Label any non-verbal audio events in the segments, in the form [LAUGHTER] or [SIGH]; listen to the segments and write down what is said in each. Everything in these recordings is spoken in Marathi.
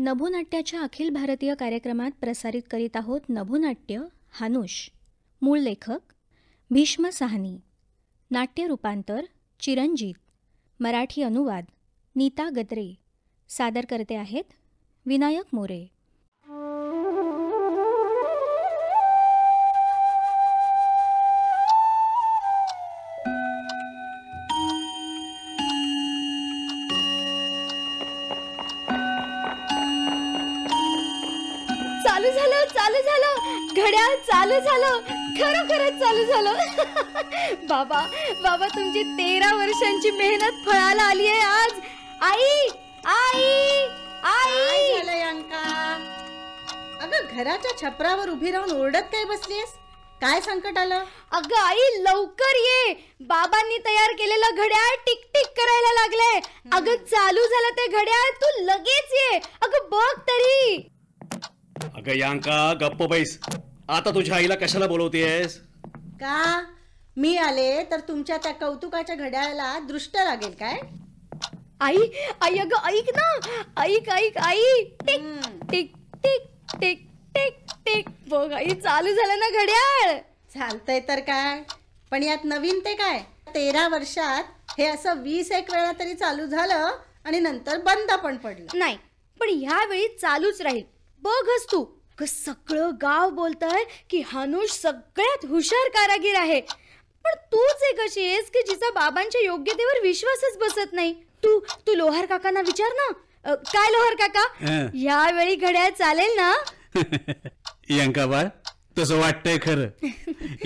नभूनाट्याच्या अखिल भारतीय कार्यक्रमात प्रसारित करीत आहोत नभूनाट्य हानुष मूळ लेखक भीष्म साहनी नाट्य रूपांतर चिरंजीत मराठी अनुवाद नीता गद्रे सादर करते आहेत विनायक मोरे चालू झालं खरं खरं चालू झालं [LAUGHS] बाबा बाबा तुमची तेरा वर्षांची मेहनत फळाला आली आहे आज आई आई आई झालंय अगं घराच्या छपरावर उभी राहून ओरडत काय बसलीस काय संकट आलं अगं आई लवकर ये बाबांनी तयार केलेलं घड्याळ टिक टिक करायला लागलंय अगं चालू झालं ते घड्याळ तू लगेच ये अगं बघ तरी अगं यांका गप्प बैस आता तुझ्या आईला कशाला बोलवतेस का मी आले तर तुमच्या त्या कौतुकाच्या घड्याळाला दृष्ट लागेल काय आई आई अग ऐक ना ऐक ऐक आई टिक टिक टिक टिक टिक बघ आई चालू झालं ना घड्याळ चालतंय तर काय पण यात नवीन ते काय तेरा वर्षात हे असं वीस एक वेळा तरी चालू झालं आणि नंतर बंद पण पडलं नाही पण ह्यावेळी चालूच राहील बघच तू सगळं गाव बोलतंय की हनुष सगळ्यात हुशार कारागीर आहे पण तूच एक अशी आहेस की जिचा बाबांच्या योग्यतेवर विश्वासच बसत नाही तू तू लोहार काकांना विचार ना काय लोहार काका ह्या यावेळी घड्याळ चालेल ना [LAUGHS] यंका बाळ तसं वाटतंय खरं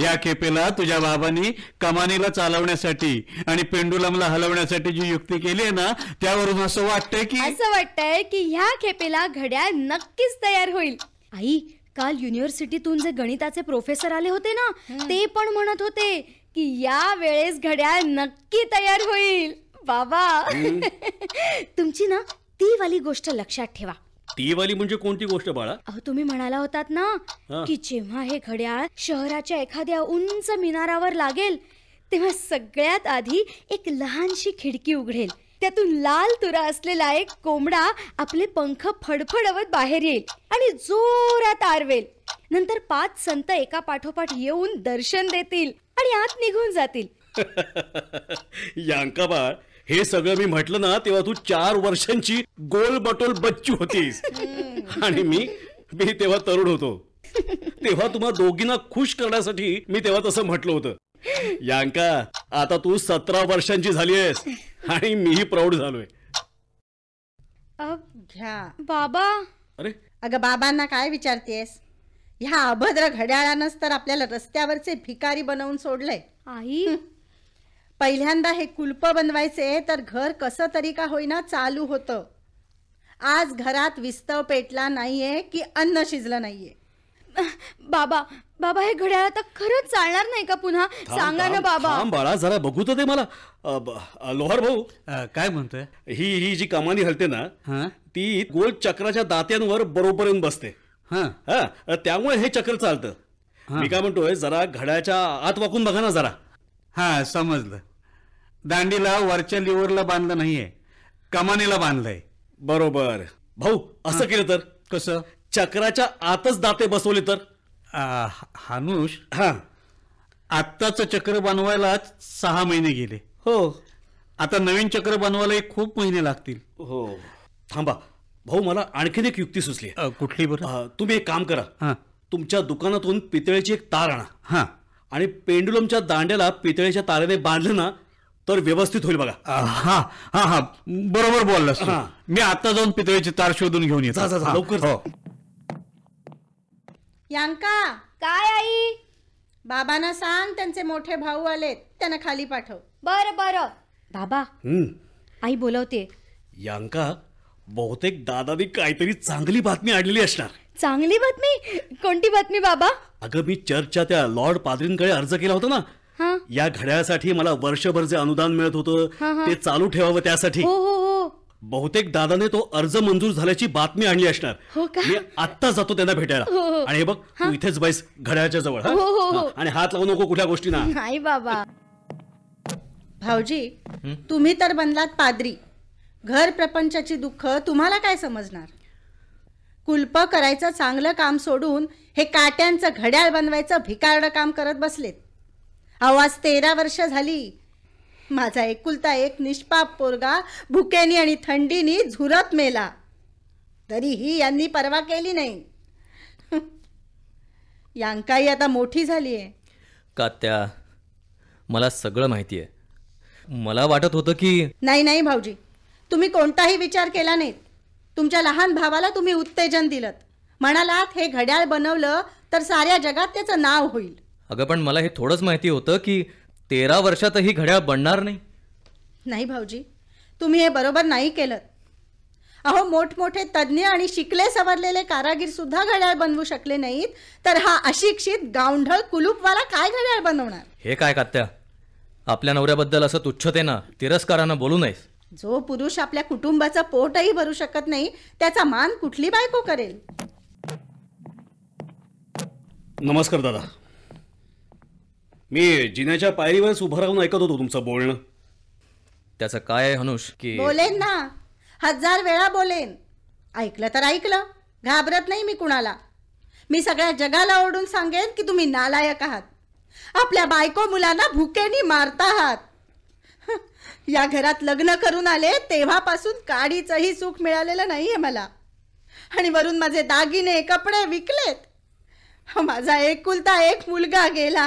या खेपेला तुझ्या बाबांनी कमानीला चालवण्यासाठी आणि पेंडुलमला हलवण्यासाठी जी युक्ती केली आहे ना त्यावरून असं वाटतंय की असं वाटतंय की ह्या खेपेला घड्याळ नक्कीच तयार होईल आई काल युनिव्हर्सिटीतून जे गणिताचे प्रोफेसर आले होते ना ते पण म्हणत होते की या वेळेस घड्याळ नक्की तयार होईल बाबा [LAUGHS] तुमची ना ती वाली गोष्ट लक्षात ठेवा ती वाली म्हणजे कोणती गोष्ट बाळा अहो तुम्ही म्हणाला होतात ना की जेव्हा हे घड्याळ शहराच्या एखाद्या उंच मिनारावर लागेल तेव्हा सगळ्यात आधी एक लहानशी खिडकी उघडेल त्यातून लाल तुरा असलेला एक कोंबडा आपले पंख फडफडवत बाहेर येईल आणि जोरात आरवेल नंतर पाच संत एका पाठोपाठ येऊन दर्शन देतील आणि आत निघून जातील [LAUGHS] यांका बाळ हे सगळं मी म्हटलं ना तेव्हा तू चार वर्षांची गोल बटोल बच्चू होतीस आणि मी मी तेव्हा तरुण होतो [LAUGHS] तेव्हा तुम्हा दोघींना खुश करण्यासाठी मी तेव्हा तसं म्हटलं होतं यांका आता तू सतरा वर्षांची झाली आहेस आणि मीही प्रौढ झालोय बाबा अरे अगं बाबांना काय विचारतेस ह्या अभद्र घड्याळानच तर आपल्याला रस्त्यावरचे भिकारी बनवून सोडलंय आई पहिल्यांदा हे कुलप बनवायचे तर घर कसं तरी का होईना चालू होतं आज घरात विस्तव पेटला नाहीये की अन्न शिजलं नाहीये बाबा बाबा हे घड्याळ आता खरंच चालणार नाही का पुन्हा सांगा ना बाबा बाळा जरा बघू तर मला लोहर लोहार भाऊ काय म्हणतोय ही ही जी कमानी हलते ना ती गोल चक्राच्या दात्यांवर बरोबर येऊन बसते त्यामुळे हे चक्र चालतं मी काय म्हणतोय जरा घड्याच्या आत वाकून बघा ना जरा हा समजलं दांडीला वरच्या लिव्हरला बांधलं नाहीये कमानीला बांधलंय बरोबर भाऊ असं केलं तर कसं चक्राच्या आतच दाते बसवले तर हानुष हा आत्ताच चक्र बनवायला सहा महिने गेले हो आता नवीन चक्र बनवायला खूप महिने लागतील हो थांबा भाऊ मला आणखीन एक युक्ती सुचली कुठली बरं तुम्ही एक काम करा तुमच्या दुकानातून पितळेची एक तार आणा हा आणि पेंडुलमच्या दांड्याला पितळेच्या तारेने बांधलं ना तर व्यवस्थित होईल बघा हा हा हा बरोबर बोललास मी आता जाऊन पितळेची तार शोधून घेऊन येतो लवकर हो. यांका काय आई बाबांना सांग त्यांचे मोठे भाऊ आले त्यांना खाली पाठव बर बर बाबा आई बोलवते यांका बहुतेक दादानी काहीतरी चांगली बातमी आणली असणार चांगली बातमी कोणती बातमी बाबा अगं मी चर्चच्या त्या लॉर्ड पादरींकडे अर्ज केला होता ना या घड्यासाठी मला वर्षभर जे अनुदान मिळत होतं ते चालू ठेवावं त्यासाठी हो हो बहुतेक दादाने तो अर्ज मंजूर झाल्याची बातमी आणली असणार हो मी आत्ता जातो त्यांना भेटायला हो, हो. आणि हे बघ तू इथेच बैस घड्याळच्या जवळ हो, आणि हात लावू नको कुठल्या गोष्टी नाही बाबा भाऊजी तुम्ही तर बनलात पादरी घर प्रपंचाची दुःख तुम्हाला काय समजणार कुलप करायचं चांगलं काम सोडून हे काट्यांचं घड्याळ बनवायचं भिकारडं काम करत बसलेत आवाज तेरा वर्ष झाली माझा एकुलता एक निष्पाप पोरगा भुकेनी आणि थंडीनी झुरत मेला तरीही यांनी परवा केली नाही [LAUGHS] यांकाही आता मोठी झाली आहे का मला सगळं माहिती आहे मला वाटत होतं की नाही नाही भाऊजी तुम्ही कोणताही विचार केला नाही तुमच्या लहान भावाला तुम्ही उत्तेजन दिलं म्हणालात हे घड्याळ बनवलं तर साऱ्या जगात त्याचं नाव होईल अगं पण मला हे थोडंच माहिती होतं की तेरा वर्षातही घड्याळ बनणार नाही नाही भाऊजी तुम्ही हे बरोबर नाही केलं अहो मोठमोठे तज्ज्ञ आणि शिकले सवरलेले कारागीर सुद्धा घड्याळ बनवू शकले नाहीत तर हा अशिक्षित गावढळ कुलूपवाला काय घड्याळ बनवणार हे काय कात्या आपल्या नवऱ्याबद्दल असं तुच्छतेनं तिरस्कारानं बोलू नयेस जो पुरुष आपल्या कुटुंबाचा पोटही भरू शकत नाही त्याचा मान कुठली बायको करेल नमस्कार दादा मी जिन्याच्या पायरीवरच उभं राहून ऐकत होतो तुमचं बोलणं त्याचं काय आहे हनुष की बोलेन ना हजार वेळा बोलेन ऐकलं तर ऐकलं घाबरत नाही मी कुणाला मी सगळ्या जगाला ओढून सांगेन की तुम्ही नालायक आहात आपल्या बायको मुलांना भुकेनी मारता आहात [LAUGHS] या घरात लग्न करून आले तेव्हापासून काडीचही सुख मिळालेलं नाही आहे मला आणि वरून माझे दागिने कपडे विकलेत माझा एकुलता एक मुलगा गेला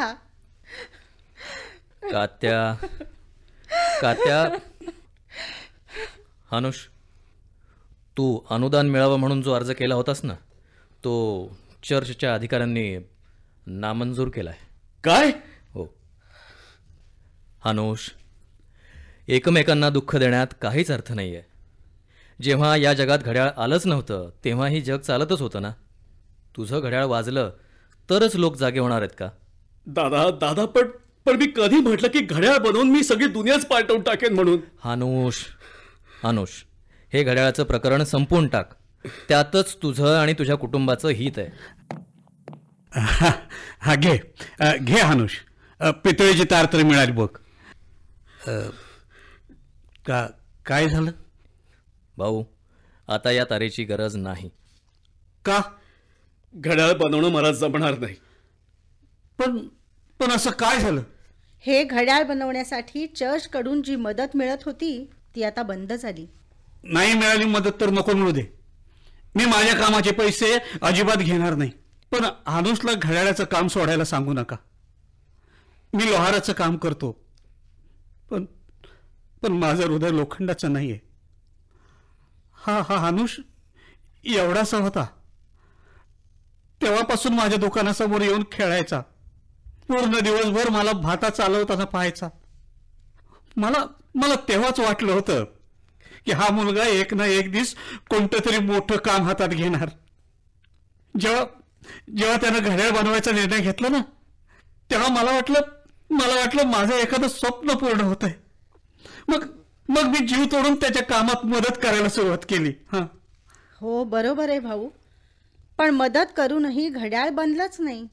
कात्या कात्या हानुष तू अनुदान मिळावं म्हणून जो अर्ज केला होतास ना तो चर्चच्या अधिकाऱ्यांनी नामंजूर केलाय काय हो हानुष एकमेकांना दुःख देण्यात काहीच अर्थ नाहीये जेव्हा या जगात घड्याळ आलंच नव्हतं तेव्हा ही जग चालतच होतं ना तुझं घड्याळ वाजलं तरच लोक जागे होणार आहेत का दादा दादा पण पण मी कधी म्हटलं की घड्याळ बनवून मी सगळी दुनियाच पालटवून टाकेन म्हणून अनुष अनुष हे घड्याळाचं प्रकरण संपून टाक त्यातच तुझं आणि तुझ्या कुटुंबाचं हित आहे हा घे घे हानुष पितळेची तार तरी मिळाली बघ का काय झालं भाऊ आता या तारेची गरज नाही का घड्याळ बनवणं मला जमणार नाही पण पण असं काय झालं हे घड्याळ बनवण्यासाठी चर्चकडून जी मदत मिळत होती ती आता बंद झाली नाही मिळाली मदत तर नको मिळू दे मी माझ्या कामाचे पैसे अजिबात घेणार नाही पण अनुसला घड्याळाचं काम सोडायला सांगू नका मी लोहाराचं काम करतो पण पण माझं हृदय लोखंडाचं नाही आहे हा हा अनुष एवढासा होता तेव्हापासून माझ्या दुकानासमोर येऊन खेळायचा पूर्ण दिवसभर मला भाता चालवताना पाहायचा मला मला तेव्हाच वाटलं होतं की हा मुलगा एक ना एक दिस कोणतं तरी मोठं काम हातात घेणार जेव्हा जेव्हा त्यानं घड्याळ बनवायचा निर्णय घेतला ना तेव्हा मला वाटलं मला वाटलं माझं एखादं स्वप्न पूर्ण होत आहे मग मग मी जीव तोडून त्याच्या कामात मदत करायला सुरुवात केली हा हो बरोबर आहे भाऊ पण मदत करूनही घड्याळ बनलंच नाही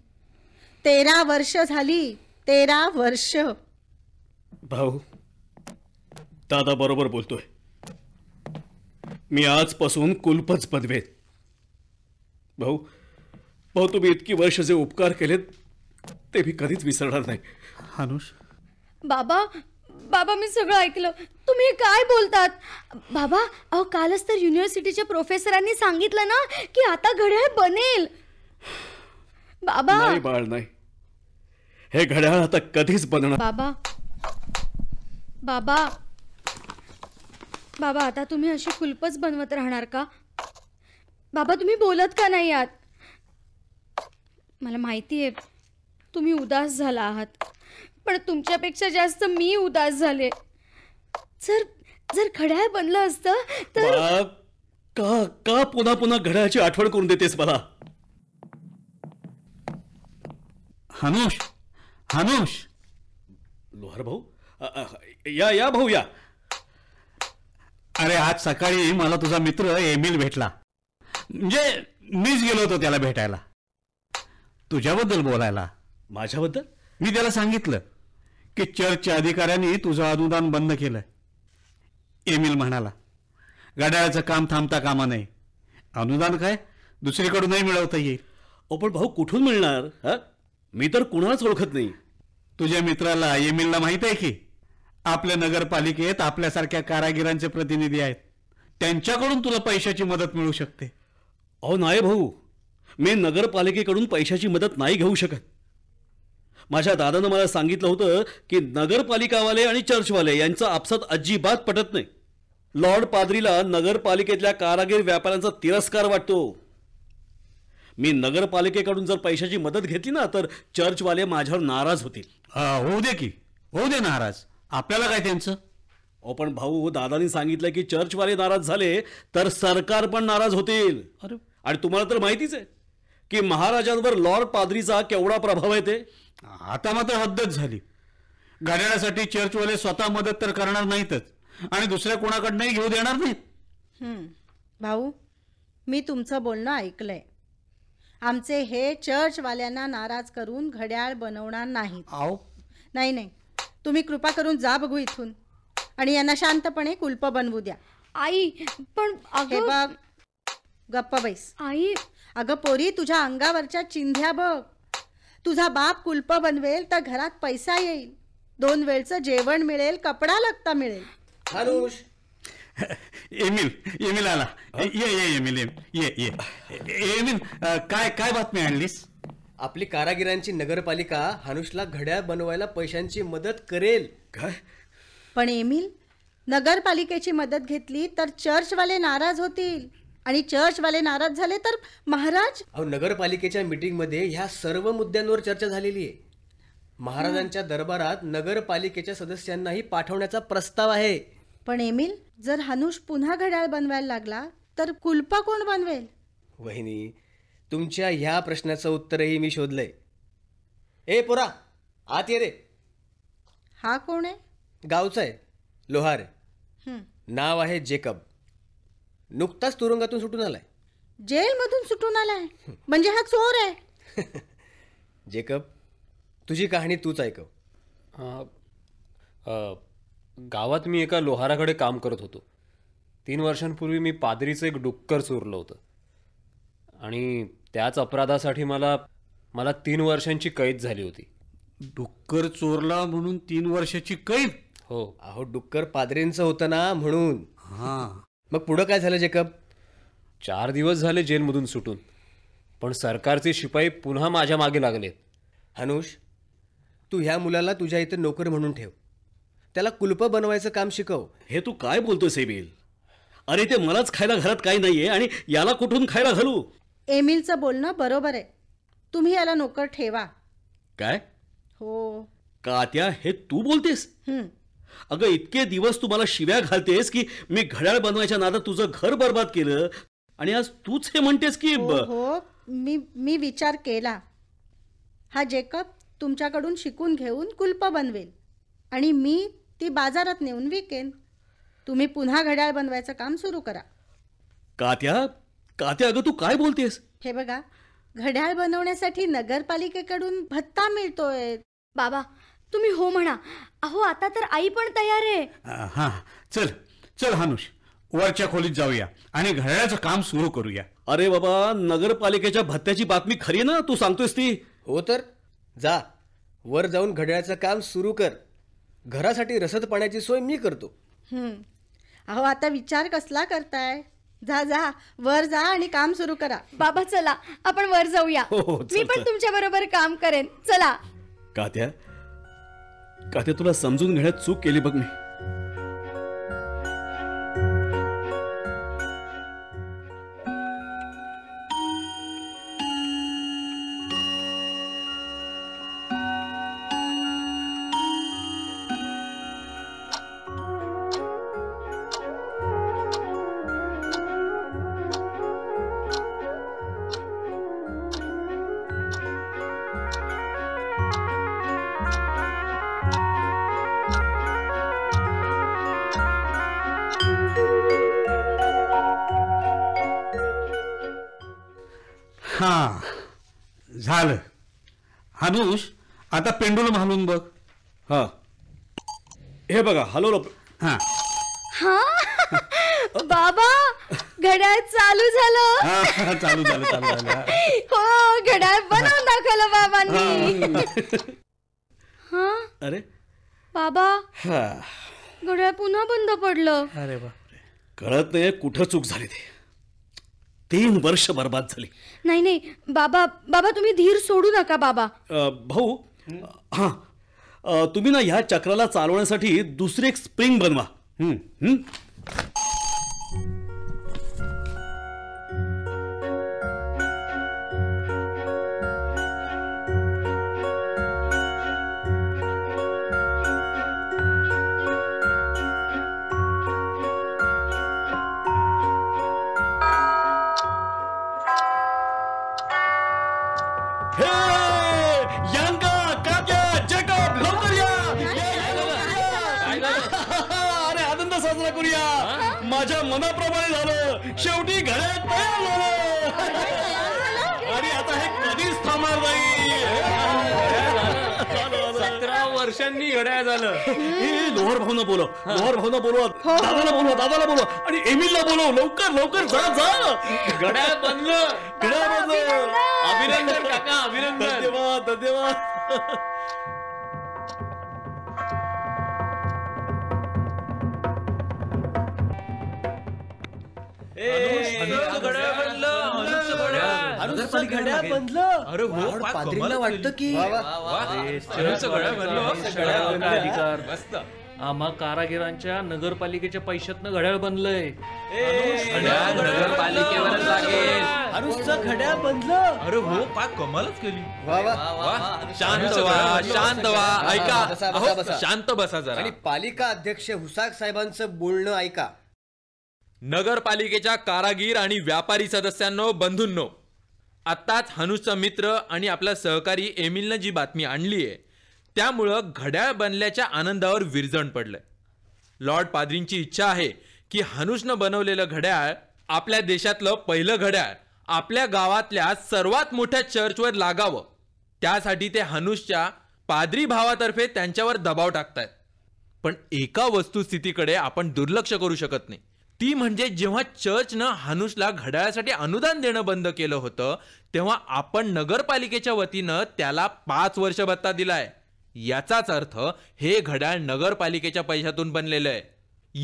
तेरा वर्ष झाली तेरा वर्ष भाऊ दादा बरोबर बोलतोय मी आजपासून कुलपच पदवेत भाऊ भाऊ तुम्ही इतकी वर्ष जे उपकार केलेत ते मी कधीच विसरणार नाही अनुष बाबा बाबा मी सगळं ऐकलं तुम्ही काय बोलतात बाबा अहो कालच तर युनिव्हर्सिटीच्या प्रोफेसरांनी सांगितलं ना की आता घड्याळ बनेल बाबा नाही बाळ नाही हे घड्याळ आता कधीच बनणार बाबा बाबा बाबा आता तुम्ही अशी कुलपच बनवत राहणार का बाबा तुम्ही बोलत का नाही आत मला माहिती आहे तुम्ही उदास झाला आहात पण तुमच्यापेक्षा जास्त मी उदास झाले जर जर घड्याळ बनलं असतं तर का का पुन्हा पुन्हा घड्याळाची आठवण करून देतेस मला हनुष अनुष लोहर भाऊ या या भाऊ या अरे आज सकाळी मला तुझा मित्र एमिल भेटला म्हणजे मीच गेलो होतो त्याला भेटायला तुझ्याबद्दल बोलायला माझ्याबद्दल मी त्याला सांगितलं की चर्चच्या अधिकाऱ्यांनी तुझं अनुदान बंद केलं एमिल म्हणाला घड्याळाचं काम थांबता कामा नाही अनुदान काय दुसरीकडूनही मिळवता येईल ओ पण भाऊ कुठून मिळणार मी तर कुणालाच ओळखत नाही तुझ्या मित्राला येमिलला माहित आहे की आपल्या नगरपालिकेत आपल्यासारख्या कारागिरांचे प्रतिनिधी आहेत त्यांच्याकडून तुला पैशाची मदत मिळू शकते अहो नाही भाऊ मी नगरपालिकेकडून पैशाची मदत नाही घेऊ शकत माझ्या दादानं मला सांगितलं होतं की नगरपालिकावाले आणि चर्चवाले यांचं आपसात अजिबात पटत नाही लॉर्ड पादरीला नगरपालिकेतल्या कारागीर व्यापाऱ्यांचा तिरस्कार वाटतो मी नगरपालिकेकडून जर पैशाची मदत घेतली ना तर चर्चवाले माझ्यावर नाराज होतील होऊ दे की होऊ दे नाराज आपल्याला काय त्यांचं ओ पण भाऊ दादानी सांगितलं की चर्चवाले नाराज झाले तर सरकार पण नाराज होतील अरे आणि तुम्हाला तर माहितीच आहे की महाराजांवर लॉर्ड पादरीचा केवढा प्रभाव आहे ते आता मात्र हद्दच झाली घड्याळासाठी चर्चवाले स्वतः मदत तर करणार नाहीतच आणि दुसऱ्या कोणाकडनंही घेऊ देणार नाहीत भाऊ मी तुमचं बोलणं ऐकलंय आमचे हे चर्च वाल्यांना नाराज करून घड्याळ बनवणार नाही नाही तुम्ही कृपा करून जा बघू इथून आणि यांना शांतपणे कुलप बनवू द्या आई पण हे बघ गप्प बैस आई अगं पोरी तुझ्या अंगावरच्या चिंध्या बघ तुझा बाप कुलप बनवेल तर घरात पैसा येईल दोन वेळचं जेवण मिळेल कपडा लगता मिळेल हनुष एमिल [LAUGHS] एमिल ये ये एमिल एमिल [LAUGHS] काय काय बातमी आणलीस आपली कारागिरांची नगरपालिका हनुषला घड्याळ बनवायला पैशांची मदत करेल काय पण एमिल नगरपालिकेची मदत घेतली तर चर्चवाले नाराज होतील आणि चर्चवाले नाराज झाले तर महाराज अहो नगरपालिकेच्या मीटिंगमध्ये ह्या सर्व मुद्द्यांवर चर्चा झालेली आहे महाराजांच्या दरबारात नगरपालिकेच्या सदस्यांनाही पाठवण्याचा प्रस्ताव आहे पण एमिल जर हनुष पुन्हा घड्याळ बनवायला लागला तर कुलपा कोण बनवेल वहिनी तुमच्या ह्या प्रश्नाचं उत्तरही मी शोधलंय ए पोरा आत ये रे हा कोण आहे गावचा आहे लोहार आहे. नाव आहे जेकब नुकताच तुरुंगातून सुटून आलाय जेलमधून सुटून आलाय म्हणजे हा चोर आहे [LAUGHS] जेकब तुझी कहाणी तूच ऐकव गावात मी एका लोहाराकडे काम करत होतो तीन वर्षांपूर्वी मी पादरीचं एक डुक्कर चोरलं होतं आणि त्याच अपराधासाठी मला मला तीन वर्षांची कैद झाली होती डुक्कर चोरला म्हणून तीन वर्षाची कैद हो अहो डुक्कर पादरींचं होतं ना म्हणून हां मग पुढं काय झालं जेकब चार दिवस झाले जेलमधून सुटून पण सरकारचे शिपाई पुन्हा माझ्या मागे लागले हनुष तू ह्या मुलाला तुझ्या इथे नोकर म्हणून ठेव त्याला कुलप बनवायचं काम शिकव हे तू काय बोलतोय सेबिल अरे ते मलाच खायला घरात काही नाहीये आणि याला कुठून खायला घालू एमिलचं बोलणं बरोबर आहे तुम्ही याला नोकर ठेवा काय हो कात्या हे तू बोलतेस अगं इतके दिवस तू मला शिव्या घालतेस की मी घड्याळ बनवायच्या नादात तुझं घर बर्बाद केलं आणि आज तूच हे म्हणतेस की हो हो मी मी विचार केला हा जेकब तुमच्याकडून शिकून घेऊन कुलप बनवेल आणि मी ती बाजारात नेऊन विकेन तुम्ही पुन्हा घड्याळ बनवायचं काम सुरू करा कात्या कात्या अगं तू काय बोलतेस हे बघा घड्याळ बनवण्यासाठी नगरपालिकेकडून भत्ता मिळतोय बाबा तुम्ही हो म्हणा अहो आता तर आई पण तयार आहे हा चल चल हानुष वरच्या खोलीत जाऊया आणि घड्याळाचं काम सुरू करूया अरे बाबा नगरपालिकेच्या भत्त्याची बातमी खरी ना तू सांगतोयस ती हो तर जा वर जाऊन घड्याळाचं काम सुरू कर घरासाठी रसद पाण्याची सोय मी करतो अहो आता विचार कसला करताय जा जा वर जा आणि काम सुरू करा बाबा चला आपण वर जाऊया हो, हो, मी पण तुमच्या बरोबर काम करेन चला कात्या कात्या तुला समजून घेण्यात चूक केली बघ मी अनुष आता पेंडुलम हलवून बघ हा हे बघा हॅलो हा हा बाबा घड्याळ चालू झालं चालू झालं चालू झालं हो घड्याळ बनवून दाखवलं बाबांनी हा अरे बाबा घड्याळ पुन्हा बंद पडलं अरे रे कळत नाही कुठं चूक झाली ते तीन वर्ष बर्बाद झाली नाही नाही बाबा बाबा तुम्ही धीर सोडू नका बाबा भाऊ हा तुम्ही ना ह्या चक्राला चालवण्यासाठी दुसरी एक स्प्रिंग बनवा मनाप्रमाणे झालं शेवटी घड्यात तयार झालं आणि आता हे कधीच थांबणार नाही सतरा वर्षांनी घड्याळ झालं ही लोहर भाऊन बोलव लोहर भाऊन बोलवत हो. दादाला बोलव दादाला बोलव आणि एमिलला बोलव लवकर लवकर जा जा घड्याळ बनलं घड्याळ बनलं अभिनंदन काका अभिनंदन धन्यवाद धन्यवाद अरे पादरीला वाटतं की आम्हा कारागिरांच्या नगरपालिकेच्या पैशातनं घड्याळ बनलंय नगरपालिकेवर लागेल हो. घड्याळ बनलं अरे हो पा कमालच केली शांत व्हा शांत व्हा ऐका शांत बसा जरा पालिका अध्यक्ष हुसाक साहेबांचं बोलणं ऐका नगरपालिकेच्या कारागीर आणि व्यापारी सदस्यांनो बंधूंनो आत्ताच हनुषचा मित्र आणि आपला सहकारी एमिलनं जी बातमी आणली आहे त्यामुळं घड्याळ बनल्याच्या आनंदावर विरजण पडलंय लॉर्ड पादरींची इच्छा आहे की हनुषनं बनवलेलं घड्याळ आपल्या देशातलं पहिलं घड्याळ आपल्या गावातल्या सर्वात मोठ्या चर्चवर लागावं त्यासाठी ते हनुषच्या पादरी भावातर्फे त्यांच्यावर दबाव टाकतायत पण एका वस्तुस्थितीकडे आपण दुर्लक्ष करू शकत नाही ती म्हणजे जेव्हा चर्चनं हानुषला घड्याळासाठी अनुदान देणं बंद केलं होतं तेव्हा आपण नगरपालिकेच्या वतीनं त्याला पाच वर्ष भत्ता दिलाय याचाच अर्थ हे घड्याळ नगरपालिकेच्या पैशातून बनलेलं आहे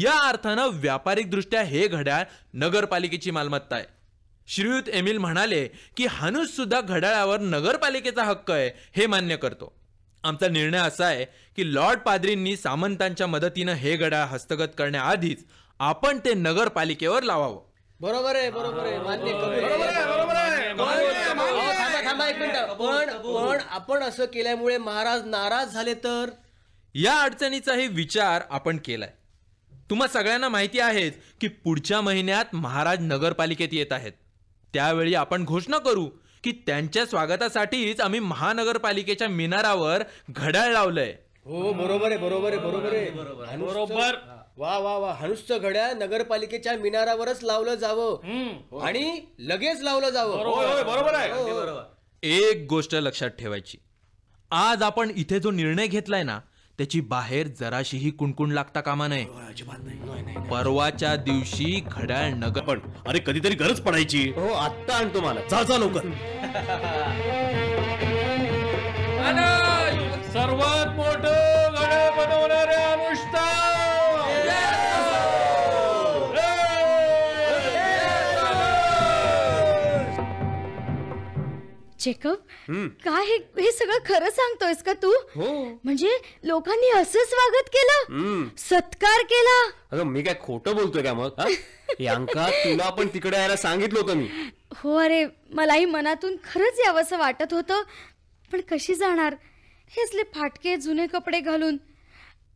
या अर्थानं व्यापारिकदृष्ट्या हे घड्याळ नगरपालिकेची मालमत्ता आहे श्रीयुत एमिल म्हणाले की हानुष सुद्धा घड्याळावर नगरपालिकेचा हक्क आहे हे मान्य करतो आमचा निर्णय असा आहे की लॉर्ड पाद्रींनी सामंतांच्या मदतीनं हे घड्याळ हस्तगत करण्याआधीच आपण ते नगरपालिकेवर लावावं बरोबर आहे बरोबर आहे मान्य थांबा पण पण आपण असं केल्यामुळे महाराज नाराज झाले तर या अडचणीचाही विचार आपण केलाय तुम्हा सगळ्यांना माहिती आहेच की पुढच्या महिन्यात महाराज नगरपालिकेत येत आहेत त्यावेळी आपण घोषणा करू की त्यांच्या स्वागतासाठीच आम्ही महानगरपालिकेच्या मिनारावर घड्याळ लावलंय हो बरोबर आहे बरोबर आहे बरोबर आहे बरोबर वा वा वा हनुसचं घड्या नगरपालिकेच्या मिनारावरच लावलं जावं हो. आणि लगेच लावलं जावं बरोबर आहे हो. एक गोष्ट लक्षात ठेवायची आज आपण इथे जो निर्णय घेतलाय ना त्याची बाहेर जराशीही कुणकुण लागता कामा नये परवाच्या दिवशी घड्याळ नगर पण अरे कधीतरी गरज पडायची हो आत्ता आणतो मला जा जा लोक सर्वात मोठं चेकअप काय हे सगळं खरं सांगतोयस का तू हो म्हणजे लोकांनी असं स्वागत केलं सत्कार केला अगं मी काय खोटं बोलतोय का मग यांका तुला पण तिकडे यायला सांगितलं होतं मी हो अरे मलाही मनातून खरंच यावंसं वाटत होतं पण कशी जाणार हे असले फाटके जुने कपडे घालून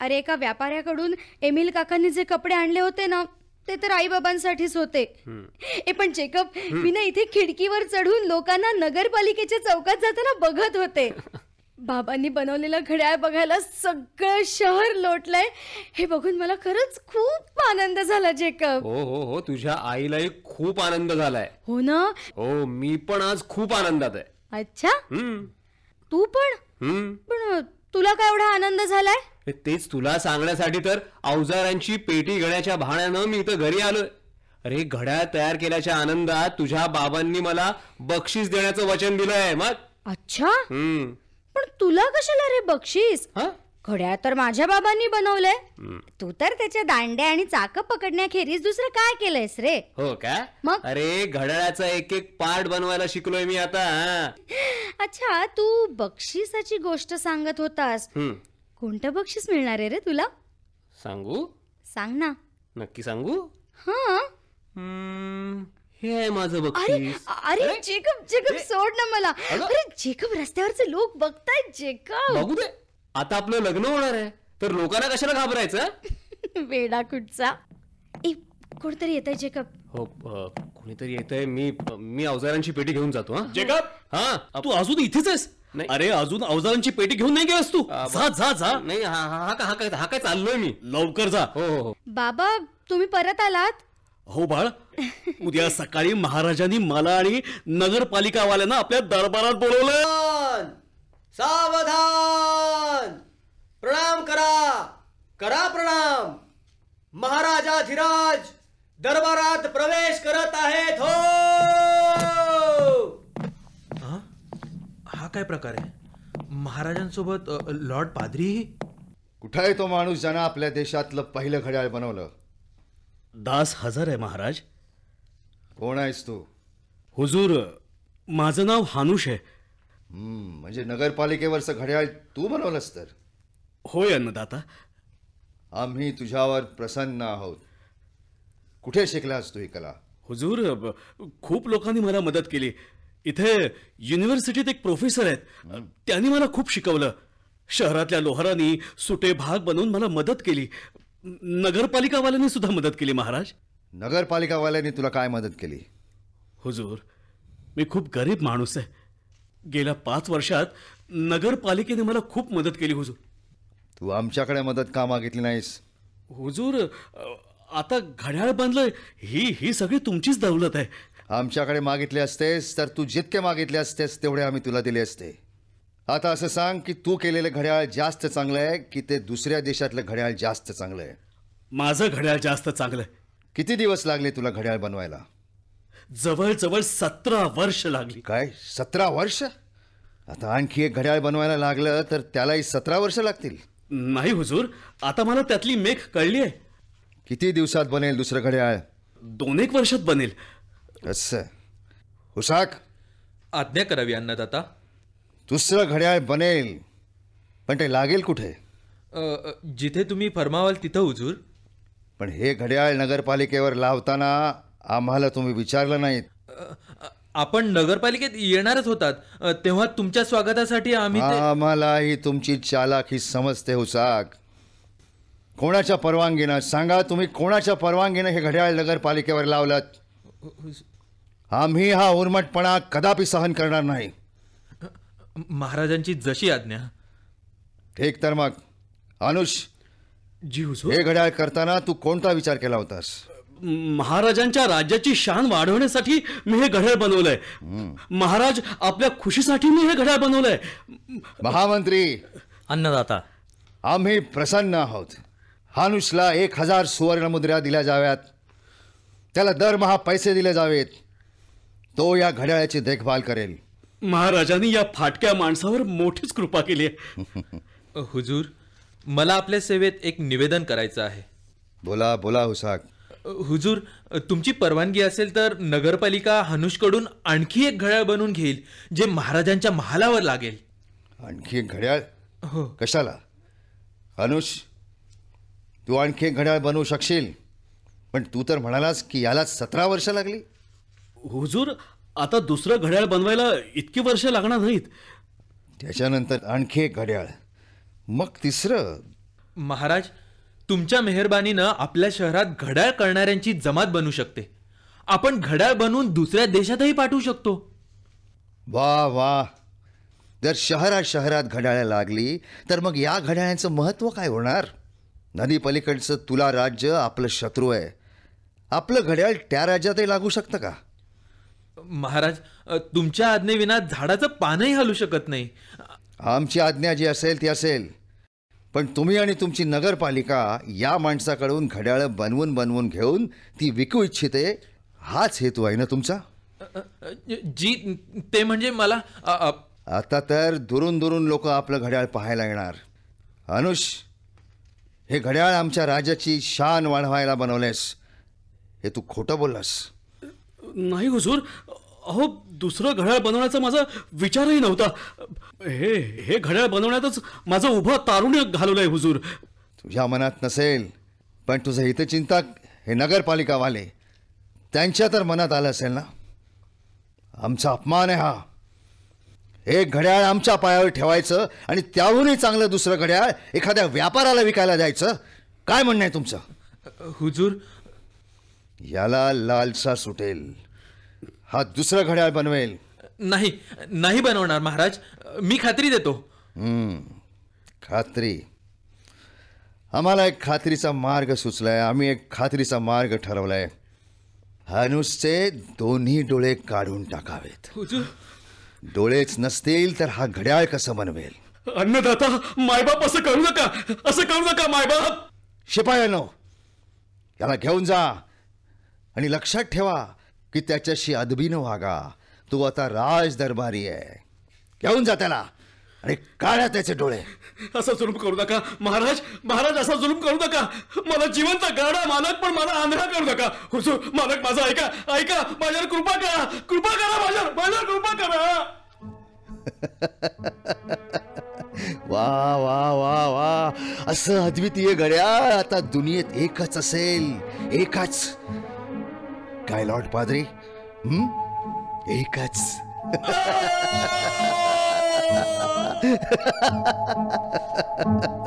अरे एका व्यापाऱ्याकडून एमिल काकांनी जे कपडे आणले होते ना ते तर आई बाबांसाठीच होते ए पण चेकअप मी ना इथे खिडकीवर चढून लोकांना नगरपालिकेच्या चौकात जाताना बघत होते [LAUGHS] बाबांनी बनवलेलं घड्याळ बघायला सगळं शहर लोटलंय हे बघून मला खरंच खूप आनंद झाला जेकब हो हो हो तुझ्या आईलाही खूप आनंद झालाय हो ना हो मी पण आज खूप आनंदात आहे अच्छा तू पण पण तुला काय एवढा आनंद झालाय तेच तुला सांगण्यासाठी तर अवजारांची पेटी घेण्याच्या भाण्यानं मी इथं घरी आलोय अरे घड्याळ तयार केल्याच्या आनंदात तुझ्या बाबांनी मला बक्षीस देण्याचं वचन दिलंय मग अच्छा पण तुला कशाला रे बक्षीस घड्याळ तर माझ्या बाबांनी बनवलंय तू तर त्याच्या दांड्या आणि चाक पकडण्याखेरीज दुसरं काय केलंयस रे हो का मग अरे घड्याळाचा एक एक पार्ट बनवायला शिकलोय मी आता अच्छा तू बक्षिसाची गोष्ट सांगत होतास कोणतं बक्षीस मिळणार आहे रे तुला सांगू सांग ना नक्की सांगू हा हे आहे माझं बक्षीस अरे जेकब जेकब सोड ना मला अरे जेकब रस्त्यावरचे लोक बघतायत जेकब बघू दे आता आपलं लग्न होणार आहे तर लोकांना कशाला घाबरायचं [LAUGHS] वेडा कुठचा ए कोणतरी येत आहे जेकब हो कोणीतरी येतंय मी मी अवजारांची पेटी घेऊन जातो हा जेकब हा तू अजून इथेच आहेस अरे अजून अवजारांची पेटी घेऊन नाही गेलास तू जा जा जा नाही हा काय चाललोय मी लवकर जा हो, हो हो बाबा तुम्ही परत आलात हो बाळ उद्या सकाळी महाराजांनी मला आणि नगरपालिकावाल्यांना आपल्या दरबारात बोलवलं सावधान प्रणाम करा करा प्रणाम महाराजा धीराज दरबारात प्रवेश करत आहेत हो हा काय प्रकार आहे महाराजांसोबत लॉर्ड पादरीही कुठं आहे तो माणूस ज्यानं आपल्या देशातलं पहिलं घड्याळ बनवलं दास हजर आहे महाराज कोण आहेस तू हुजूर माझं नाव हानुष आहे म्हणजे नगरपालिकेवरचं घड्याळ तू बनवलंस तर होय अन्नदाता आम्ही तुझ्यावर प्रसन्न आहोत कुठे शिकलास तू ही कला हुजूर खूप लोकांनी मला मदत केली इथे युनिव्हर्सिटीत एक प्रोफेसर आहेत त्यांनी मला खूप शिकवलं शहरातल्या लोहारांनी सुटे भाग बनवून मला मदत केली नगरपालिकावाल्यांनी सुद्धा मदत केली महाराज नगरपालिकावाल्यांनी तुला काय मदत केली हुजूर मी खूप गरीब माणूस आहे गेल्या पाच वर्षात नगरपालिकेने मला खूप मदत केली हुजूर तू आमच्याकडे मदत का मागितली नाहीस हुजूर आता घड्याळ बांधलं ही ही सगळी तुमचीच दौलत आहे आमच्याकडे मागितले असतेस तर तू जितके मागितले असतेस तेवढे आम्ही तुला दिले असते आता असं सांग की तू केलेलं घड्याळ जास्त चांगलं आहे की ते दुसऱ्या देशातलं घड्याळ जास्त चांगलं आहे माझं घड्याळ जास्त चांगलं किती दिवस लागले तुला घड्याळ बनवायला जवळजवळ सतरा वर्ष लागली काय सतरा वर्ष आता आणखी एक घड्याळ बनवायला लागलं तर त्यालाही सतरा वर्ष लागतील नाही हुजूर आता मला त्यातली मेख कळली आहे किती दिवसात बनेल दुसरं घड्याळ दोन एक वर्षात बनेल असं हुसाक आज्ञा करावी अन्नदाता दुसरं घड्याळ बनेल पण ते लागेल कुठे जिथे तुम्ही फरमावाल तिथं हुजूर पण हे घड्याळ नगरपालिकेवर लावताना आम्हाला तुम्ही विचारलं नाहीत आपण नगरपालिकेत येणारच होतात तेव्हा तुमच्या स्वागतासाठी आम्ही आम्हालाही ही तुमची ही समजते हुसाक कोणाच्या परवानगीनं सांगा तुम्ही कोणाच्या परवानगीनं हे घड्याळ नगरपालिकेवर लावलात आम्ही हा उर्मटपणा कदापि सहन करणार नाही महाराजांची जशी आज्ञा ठीक तर मग अनुष जी हे घड्याळ करताना तू कोणता विचार केला होतास महाराजांच्या राज्याची शान वाढवण्यासाठी मी हे घड्याळ बनवलंय महाराज आपल्या खुशीसाठी मी हे घड्याळ बनवलंय महामंत्री अन्नदाता आम्ही प्रसन्न आहोत हानुषला एक हजार सुवर्ण मुद्रा दिल्या जाव्यात त्याला दरमहा पैसे दिले जावेत तो या घड्याळाची देखभाल करेल महाराजांनी या फाटक्या माणसावर मोठीच कृपा केली हुजूर मला आपल्या सेवेत एक निवेदन करायचं आहे बोला बोला हुसाक हुजूर तुमची परवानगी असेल तर नगरपालिका हनुषकडून आणखी एक घड्याळ बनवून घेईल जे महाराजांच्या महालावर लागेल आणखी एक घड्याळ हो कशाला हनुष तू आणखी एक घड्याळ बनवू शकशील पण तू तर म्हणालास की याला सतरा वर्ष लागली हुजूर आता दुसरं घड्याळ बनवायला इतकी वर्ष लागणार नाहीत त्याच्यानंतर आणखी एक घड्याळ मग तिसरं महाराज तुमच्या मेहरबानीनं आपल्या शहरात घड्याळ करणाऱ्यांची जमात बनू शकते आपण घड्याळ बनवून दुसऱ्या देशातही पाठवू शकतो वा वा जर शहरात शहरात घड्याळ लागली तर मग या घड्याळ्यांचं महत्त्व काय होणार नदी पलीकडचं तुला राज्य आपलं शत्रू आहे आपलं घड्याळ त्या राज्यातही लागू शकतं का महाराज तुमच्या आज्ञेविना झाडाचं पानही हलू शकत नाही आमची आज्ञा जी असेल ती असेल पण तुम्ही आणि तुमची नगरपालिका या माणसाकडून घड्याळं बनवून बनवून घेऊन ती विकू इच्छिते हाच हेतू आहे ना तुमचा जी ते म्हणजे मला आता तर दुरून दुरून लोक आपलं घड्याळ पाहायला येणार अनुष हे घड्याळ आमच्या राजाची शान वाढवायला बनवलेस हे तू खोटं बोललास नाही हुजूर अहो दुसरं घड्याळ बनवण्याचा माझा विचारही नव्हता हे हे घड्याळ बनवण्यातच माझं उभं तारुण्य घालवलंय हुजूर तुझ्या मनात नसेल पण इथे चिंता हे नगरपालिकावाले त्यांच्या तर मनात आलं असेल ना आमचा अपमान आहे हा हे घड्याळ आमच्या पायावर ठेवायचं आणि त्याहूनही चांगलं दुसरं घड्याळ एखाद्या व्यापाराला विकायला द्यायचं काय म्हणणं आहे तुमचं हुजूर याला लालसा सुटेल हा दुसरा घड्याळ बनवेल नाही नाही बनवणार महाराज मी खात्री देतो खात्री आम्हाला एक खात्रीचा मार्ग सुचलाय आम्ही एक खात्रीचा मार्ग ठरवलाय हनुसचे दोन्ही डोळे काढून टाकावेत डोळेच नसतील तर हा घड्याळ कसं बनवेल अन्नदाता मायबाप असं करू नका असं करू नका मायबाप शिपायानो याला घेऊन जा आणि लक्षात ठेवा की त्याच्याशी अदबीनं वागा तू आता राज दरबारी आहे घेऊन जा त्याला आणि काढा त्याचे डोळे असं जुलूम करू नका महाराज महाराज असा जुलूम करू नका मला जिवंत गाडा मालक पण मला आंधळा करू नका हुजूर मालक माझा ऐका ऐका माझ्यावर कृपा करा कृपा करा माझ्यावर माझ्यावर कृपा करा [LAUGHS] वा वा वा वा असं अद्वितीय गड्या आता दुनियेत एकच असेल एकाच काय लॉर्ड पादरी हम्म एकच [LAUGHS]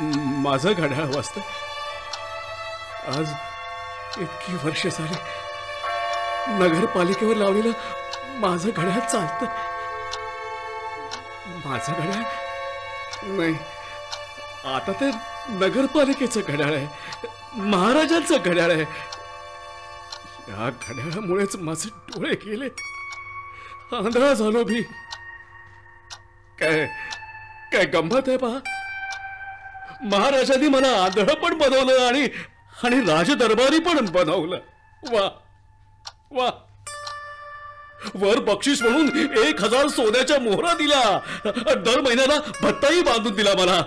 माझं घड्याळ वाजतंय आज इतकी वर्ष झाली नगरपालिकेवर लावलेलं माझं घड्याळ चालतं माझ घड्याळ नाही आता ते नगरपालिकेचं घड्याळ आहे महाराजांचं घड्याळ आहे या घड्याळामुळेच माझे डोळे गेले आंधळा झालो भी काय काय गंमत आहे पहा महाराजांनी मला आदळ पण बनवलं आणि आणि राजदरबारी पण बनवलं वा वा वर बक्षीस म्हणून एक हजार सोन्याच्या मोहरा दिला दर महिन्याला भत्ताही बांधून दिला मला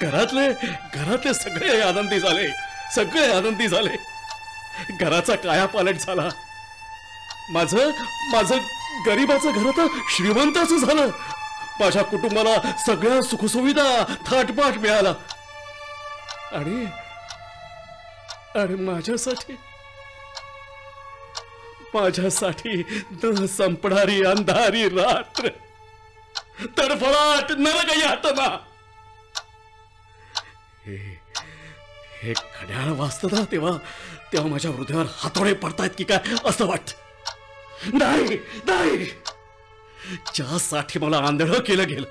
घरातले घरातले सगळे आनंदी झाले सगळे आनंदी झाले घराचा कायापालट झाला माझ माझ गरिबाचं घर तर श्रीमंताचं झालं माझ्या कुटुंबाला सगळ्या सुखसुविधा थाटपाट मिळाला आणि माझ्यासाठी माझ्यासाठी न संपणारी अंधारी रात्र तडफळाट काही यातना हे हे घड्याळ वाचत ना तेव्हा तेव्हा माझ्या हृदयावर हातोडे पडतायत की काय असं वाटत नाही नाही ज्यासाठी मला आंधळ केलं गेलं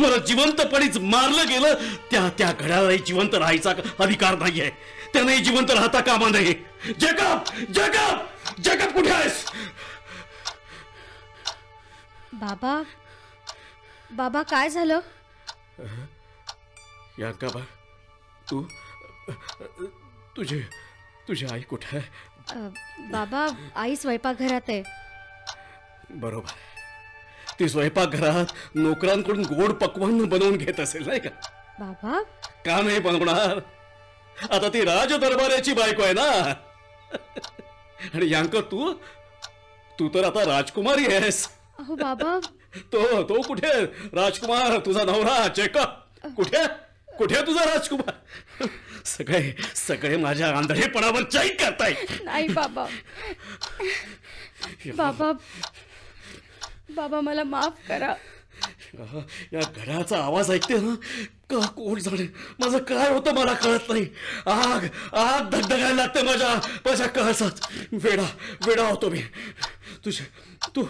मला जिवंतपणीच मारलं गेलं त्या त्या घड्याला जिवंत राहायचा अधिकार नाहीये त्याने जिवंत राहता कामा नाही जगप जगप जगप कुठे आहेस बाबा बाबा काय झालं यांका बा तू तुझे तुझी आई कुठे बाबा आई स्वयंपाकघरात आहे बरोबर ती स्वयंपाकघरात नोकरांकडून गोड पक्वान बनवून घेत असेल नाही का बाबा का नाही बनवणार आता ती राज दरबाराची बायको आहे ना आणि यांक तू तू तर आता राजकुमारी आहेस बाबा तो तो कुठे राजकुमार तुझा नवरा चेकअप कुठे कुठे तुझा राजकुमार सगळे सगळे माझ्या आंधळेपणावर चैक करताय नाही बाबा बाबा बाबा मला माफ करा या घराचा आवाज ऐकते ना का कोण जाणे माझ काय होतं मला कळत नाही आग आग धगधगायला लागते माझ्या माझ्या कळसात वेडा वेडा होतो मी तुझे तू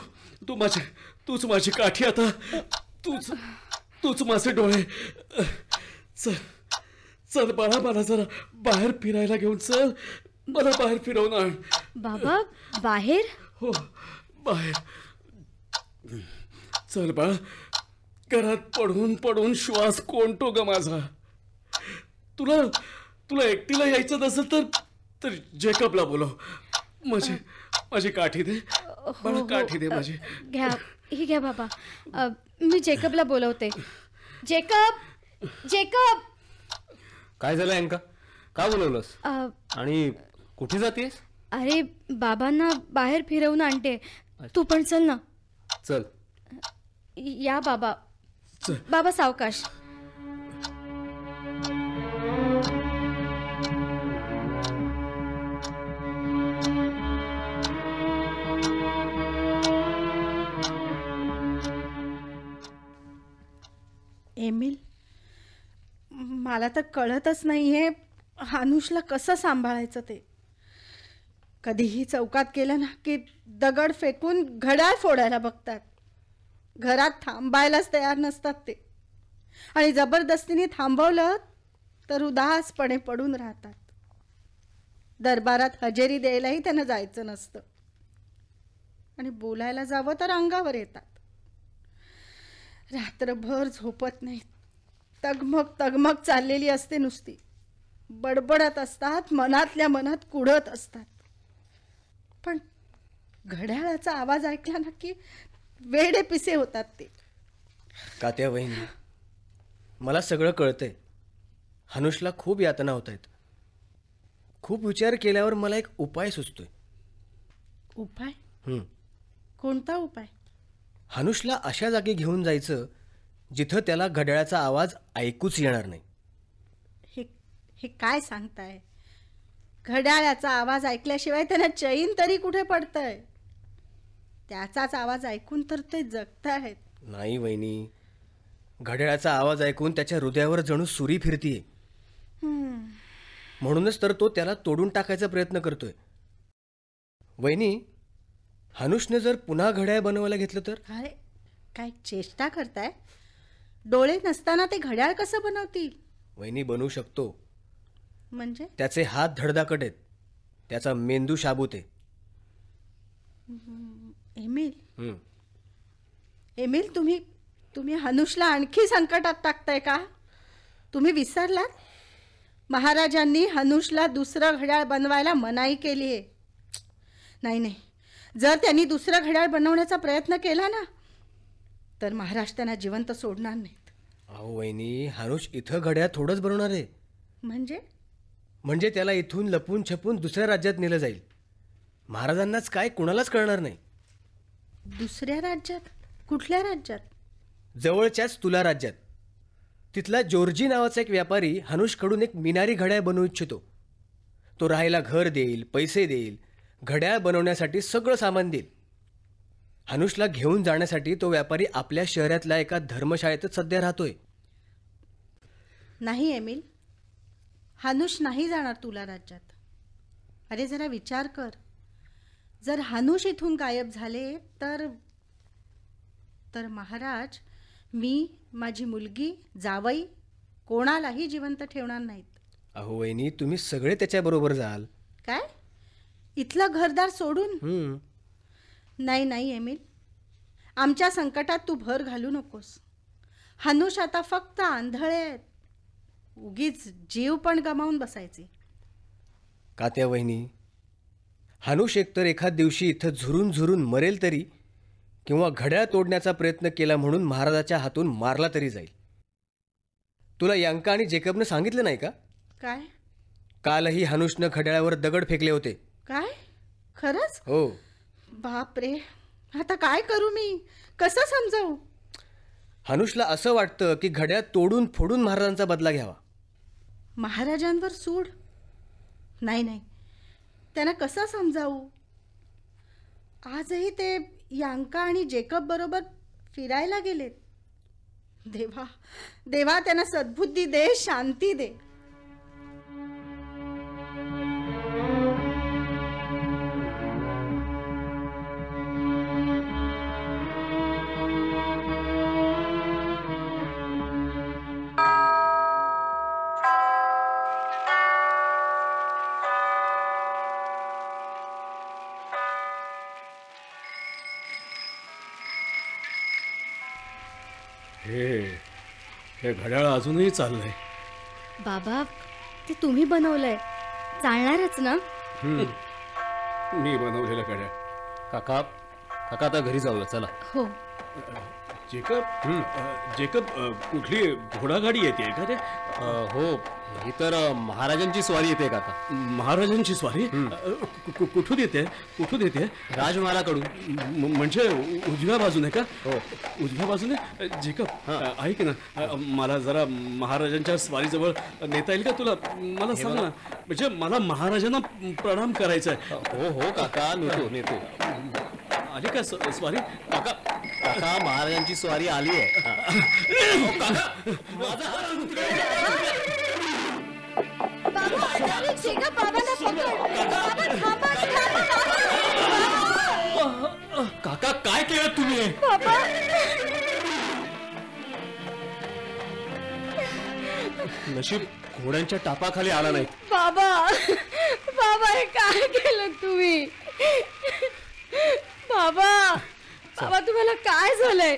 तू माझे तूच माझी काठी आता तूच तूच माझे डोळे चल चल बाळा मला जरा बाहेर फिरायला घेऊन चल मला बाहेर फिरवणार बाबा बाहेर हो बाहेर चल बा घरात पडून पडून श्वास कोणतो ग माझा तुला तुला एकटीला यायचं तसं तर तर जेकबला बोलो माझी माझी काठी दे मला हो, हो. काठी दे माझी घ्या ही घ्या बाबा मी जेकबला बोलवते जेकब जेकब काय झालं यांका का बोलवलंस आणि कुठे जातेस अरे बाबांना बाहेर फिरवून आणते तू पण चल ना चल या बाबा बाबा सावकाश एमिल मला तर कळतच नाहीये हानुषला कसं सांभाळायचं ते कधीही चौकात केलं ना की दगड फेकून घड्याळ फोडायला बघतात घरात थांबायलाच तयार नसतात ते आणि जबरदस्तीने थांबवलं तर उदासपणे पडून राहतात दरबारात हजेरी द्यायलाही त्यांना जायचं नसतं आणि बोलायला जावं तर अंगावर येतात रात्रभर झोपत नाहीत तगमग तगमग चाललेली असते नुसती बडबडत असतात मनातल्या मनात कुडत असतात पण घड्याळाचा आवाज ऐकला ना की वेडे पिसे होतात ते कात्या मला सगळं कळतंय हनुषला खूप यातना होत आहेत खूप विचार केल्यावर मला एक उपाय सुचतोय उपाय कोणता उपाय हनुषला अशा जागी घेऊन जायचं जिथं त्याला घड्याळाचा आवाज ऐकूच येणार नाही हे हे काय सांगताय घड्याळाचा आवाज ऐकल्याशिवाय त्यांना चैन तरी कुठे पडतंय त्याचाच आवाज ऐकून तर ते जगत आहेत नाही वहिनी घड्याळाचा आवाज ऐकून त्याच्या हृदयावर जणू सुरी फिरतीये म्हणूनच तर तो त्याला तोडून टाकायचा प्रयत्न करतोय वहिनी हनुषने जर पुन्हा घड्याळ बनवायला घेतलं तर अरे काय चेष्टा करताय डोळे नसताना ते घड्याळ कसं बनवतील वहिनी बनवू शकतो म्हणजे त्याचे हात धडधाकट आहेत त्याचा मेंदू शाबूत आहे एमिल एमिल तुम्ही तुम्ही हनुषला आणखी संकटात टाकताय का तुम्ही विसरलात महाराजांनी हनुषला दुसरं घड्याळ बनवायला मनाई केली आहे नाही नाही जर त्यांनी दुसरं घड्याळ बनवण्याचा प्रयत्न केला ना तर महाराज त्यांना जिवंत सोडणार नाहीत अहो वहिनी हनुष इथं घड्याळ थोडंच बनवणार आहे म्हणजे म्हणजे त्याला इथून लपून छपून दुसऱ्या राज्यात नेलं जाईल महाराजांनाच काय कुणालाच कळणार नाही दुसऱ्या राज्यात कुठल्या राज्यात जवळच्याच तुला राज्यात तिथला जोर्जी नावाचा एक व्यापारी हनुषकडून एक मिनारी घड्याळ बनवू इच्छितो तो राहायला घर देईल पैसे देईल घड्याळ बनवण्यासाठी सगळं सामान देईल हनुषला घेऊन जाण्यासाठी तो व्यापारी आपल्या शहरातल्या एका धर्मशाळेतच सध्या राहतोय नाही एमिल हनुष नाही जाणार तुला राज्यात अरे जरा विचार कर जर हानुष इथून गायब झाले तर तर महाराज मी माझी मुलगी जावई कोणालाही जिवंत ठेवणार नाहीत अहो वहिनी तुम्ही सगळे त्याच्याबरोबर जाल काय इथलं घरदार सोडून नाही नाही एमिल आमच्या संकटात तू भर घालू नकोस हनुष आता फक्त आंधळे उगीच जीव पण गमावून बसायचे का त्या वहिनी हनुष एकतर एखाद दिवशी इथं झुरून झुरून मरेल तरी किंवा घड्याळ तोडण्याचा प्रयत्न केला म्हणून महाराजाच्या हातून मारला तरी जाईल तुला यांका आणि जेकबनं सांगितलं नाही का काय कालही हानुषनं घड्याळावर दगड फेकले होते काय खरंच हो बाप रे आता काय करू मी कसं समजावू हनुषला असं वाटतं की घड्या तोडून फोडून महाराजांचा बदला घ्यावा महाराजांवर सूड नाही नाही त्यांना कसं समजावू आजही ते यांका आणि जेकब बरोबर फिरायला गेलेत देवा देवा त्यांना सद्बुद्धी दे शांती दे मला अजूनही चाललंय बाबा ते तुम्ही बनवलंय चालणारच ना मी बनवलेलं कड्या काका काका आता घरी जाऊया चला हो जेकब जेकब कुठली घोडागाडी येते का ते हो ही तर महाराजांची स्वारी येते काका महाराजांची स्वारी कुठून येते कुठून येते राजमाराकडून म्हणजे उजव्या बाजूने का हो. उजव्या बाजूने जेकब आहे ऐक ना मला जरा महाराजांच्या स्वारीजवळ नेता येईल का तुला मला सांग ना म्हणजे मला महाराजांना प्रणाम करायचा आहे हो हो काका नेतो नेतो आली का स्वारी काका काका महाराजांची स्वारी आली आहे काका काय केलं तुम्ही नशीब घोड्यांच्या टापाखाली आला नाही बाबा बाबा हे काय केलं तुम्ही बाबा बाबा तुम्हाला काय झालंय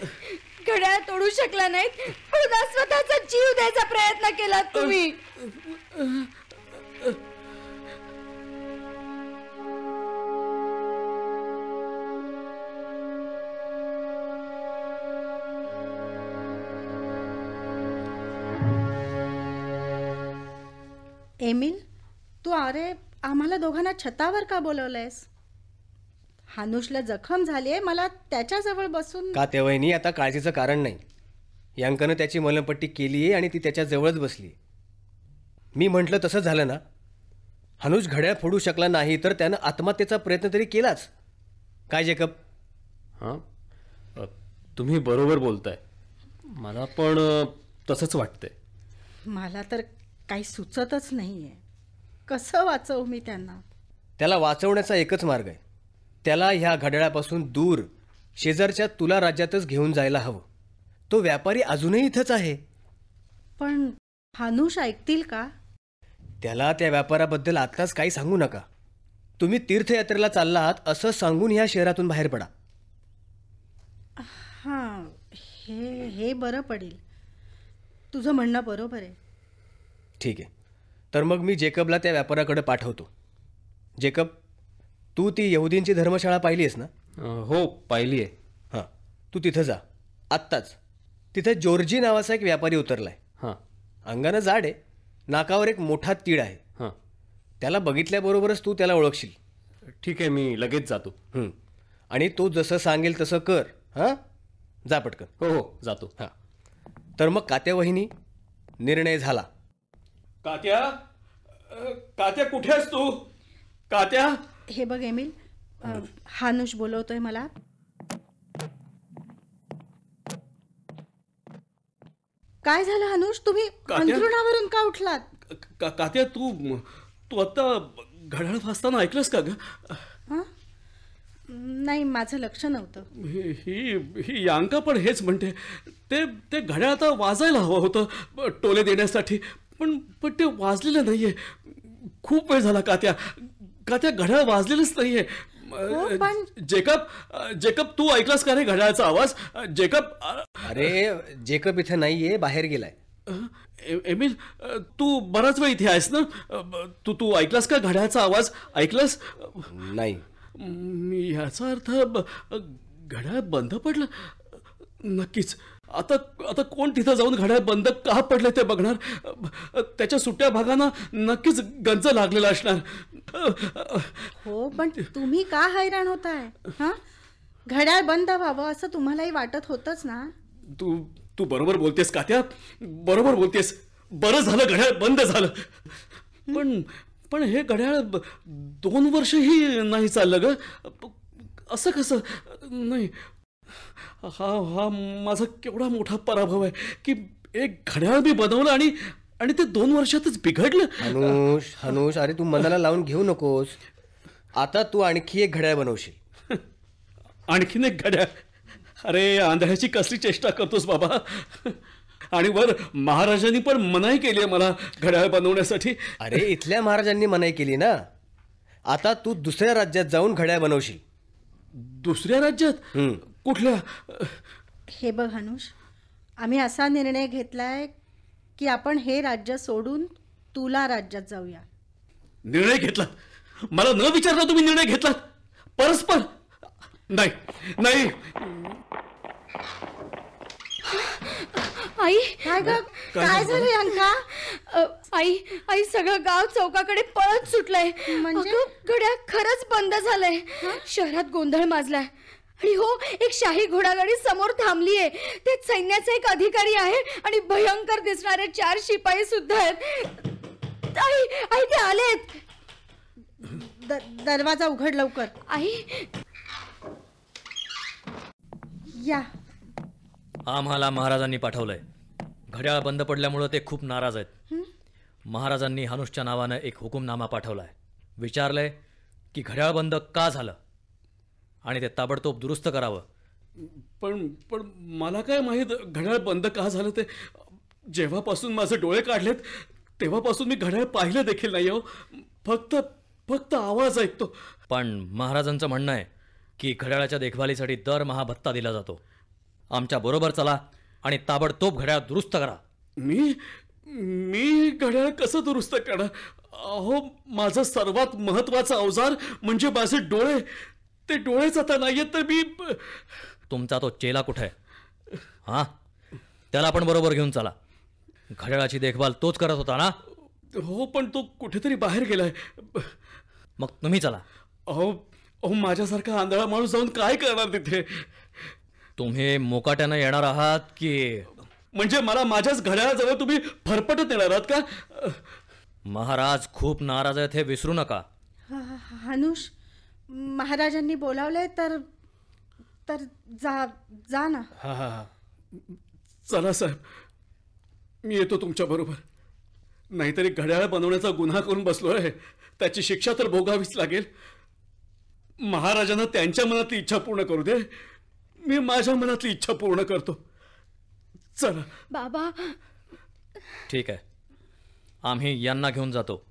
घड्याळ तोडू शकला नाहीत पुन्हा स्वतःचा जीव द्यायचा प्रयत्न केला तुम्ही एमिल तू अरे आम्हाला दोघांना छतावर का बोलवलंयस हानुषला जखम झाली आहे मला त्याच्याजवळ बसून का तेव्हानी आता काळजीचं कारण नाही यांकनं त्याची मलमपट्टी केली आहे आणि ती त्याच्याजवळच बसली मी म्हटलं तसं झालं ना हनुष घड्याळ फोडू शकला नाही तर त्यानं आत्महत्येचा प्रयत्न तरी केलाच काय जेकब हां तुम्ही बरोबर बोलताय मला पण तसंच वाटतंय मला तर काही सुचतच नाही आहे कसं वाचवू मी त्यांना त्याला वाचवण्याचा एकच मार्ग आहे त्याला ह्या घड्याळापासून दूर शेजारच्या तुला राज्यातच घेऊन जायला हवं तो व्यापारी अजूनही इथंच आहे पण हानुष ऐकतील का त्याला त्या व्यापाराबद्दल आत्ताच काही सांगू नका तुम्ही तीर्थयात्रेला चालला आहात असं सांगून ह्या शहरातून बाहेर पडा हा हे हे बरं पडेल तुझं म्हणणं बरोबर आहे ठीक आहे तर मग मी जेकबला त्या व्यापाराकडे पाठवतो जेकब तू ती यहुदींची धर्मशाळा पाहिली आहेस ना हो पाहिली आहे हां तू तिथं जा आत्ताच तिथे जोर्जी नावाचा एक व्यापारी उतरलाय हां अंगानं जाड आहे नाकावर एक मोठा तीळ आहे हां त्याला बघितल्याबरोबरच तू त्याला ओळखशील ठीक आहे मी लगेच जातो आणि तो जसं सांगेल तसं कर हां जा पटकन हो हो जातो हां तर मग कात्या वहिनी निर्णय झाला कात्या कात्या कुठे आहेस तू कात्या हे बघ एमिल हानुष बोलवतोय मला काय झालं हानुष तुम्ही अंथरुणावरून का उठलात कात्या तू तू आता घड्याळ फासताना ऐकलंस का ग नाही माझं लक्ष नव्हतं ही ही यांका पण हेच म्हणते ते ते घड्याळ आता वाजायला हवं होतं टोले देण्यासाठी पण पण ते वाजलेलं नाहीये खूप वेळ झाला कात्या का त्या घड्याळ वाजलेलंच नाहीये हो, जेकब जेकब तू ऐकलास का रे घड्याळचा आवाज जेकब अरे जेकब इथे नाहीये बाहेर गेलाय एमिल तू बराच वेळ इथे आहेस ना तू तू ऐकलास का घड्याळचा आवाज ऐकलास नाही याचा अर्थ घड्याळ बंद पडलं नक्कीच आता आता कोण तिथं जाऊन घड्याळ बंद का पडलं ते बघणार त्याच्या सुट्ट्या भागांना नक्कीच गंज लागलेला असणार हो, हो पण तुम्ही का हैराण होताय हा घड्याळ बंद व्हावं असं तुम्हालाही वाटत होतच ना तू तू बरोबर बोलतेस का त्या बरोबर बोलतेस बरं झालं घड्याळ बंद झालं पण पण हे घड्याळ दोन वर्षही नाही चाललं ग असं कसं नाही हा हा माझा केवढा मोठा पराभव आहे की एक घड्याळ मी बनवलं आणि आणि ते दोन वर्षातच बिघडलं हनुष हनुष अरे तू मनाला लावून घेऊ नकोस आता तू आणखी एक घड्याळ बनवशील आणखीन एक घड्याळ अरे आंधळ्याची कसली चेष्टा करतोस बाबा आणि वर महाराजांनी पण मनाई केली आहे मला घड्याळ बनवण्यासाठी अरे इथल्या महाराजांनी मनाई केली ना आता तू दुसऱ्या राज्यात जाऊन घड्याळ बनवशील दुसऱ्या राज्यात कुठल्या हे बघ हनुष आम्ही असा निर्णय घेतलाय की आपण हे राज्य सोडून तुला राज्यात जाऊया निर्णय घेतला मला न विचारता तुम्ही निर्णय घेतला परस्पर नाही नाही आई काय काय झालं? आई आई सगळं गाव चौकाकडे पळत सुटलंय म्हणजे? घड्या खरंच बंद झालंय शहरात गोंधळ माजलाय आणि हो एक शाही घोडागाडी समोर थांबली आहे ते सैन्याचा एक अधिकारी आहे आणि भयंकर दिसणारे चार शिपाई सुद्धा आहेत आई आई ते आलेत दरवाजा उघड लवकर आई या आम्हाला महाराजांनी पाठवलंय घड्याळ बंद पडल्यामुळं ते खूप नाराज आहेत महाराजांनी हनुषच्या नावानं एक हुकुमनामा पाठवलाय विचारलंय की घड्याळ बंद का झालं आणि ते ताबडतोब दुरुस्त करावं पण पण मला काय माहीत घड्याळ बंद का झालं ते जेव्हापासून माझे डोळे काढलेत तेव्हापासून मी घड्याळ पाहिलं देखील नाही हो फक्त फक्त आवाज ऐकतो पण महाराजांचं म्हणणं आहे की घड्याळाच्या देखभालीसाठी दर भत्ता दिला जातो आमच्या बरोबर चला आणि ताबडतोब घड्याळ दुरुस्त करा मी मी घड्याळ कसं दुरुस्त करा अहो माझं सर्वात महत्वाचा अवजार म्हणजे माझे डोळे ते डोळेच आता नाहीयेत तर मी तुमचा तो चेला कुठे आहे हा त्याला आपण बरोबर घेऊन चला घड्याळाची देखभाल तोच करत होता ना हो पण तो कुठेतरी बाहेर गेलाय मग तुम्ही चला अहो अहो माझ्यासारखा आंधळा माणूस जाऊन काय करणार तिथे तुम्ही मोकाट्यानं येणार आहात की म्हणजे मला माझ्याच घड्याळाजवळ तुम्ही फरफटत येणार आहात का महाराज खूप नाराज आहेत हे विसरू नका हनुष महाराजांनी बोलावलंय तर तर जा जा ना चला साहेब मी येतो तुमच्या बरोबर नाहीतरी घड्याळ बनवण्याचा गुन्हा करून बसलो आहे त्याची शिक्षा तर भोगावीच लागेल महाराजांना त्यांच्या मनातली इच्छा पूर्ण करू दे मी माझ्या मनातली इच्छा पूर्ण करतो चला बाबा ठीक आहे आम्ही यांना घेऊन जातो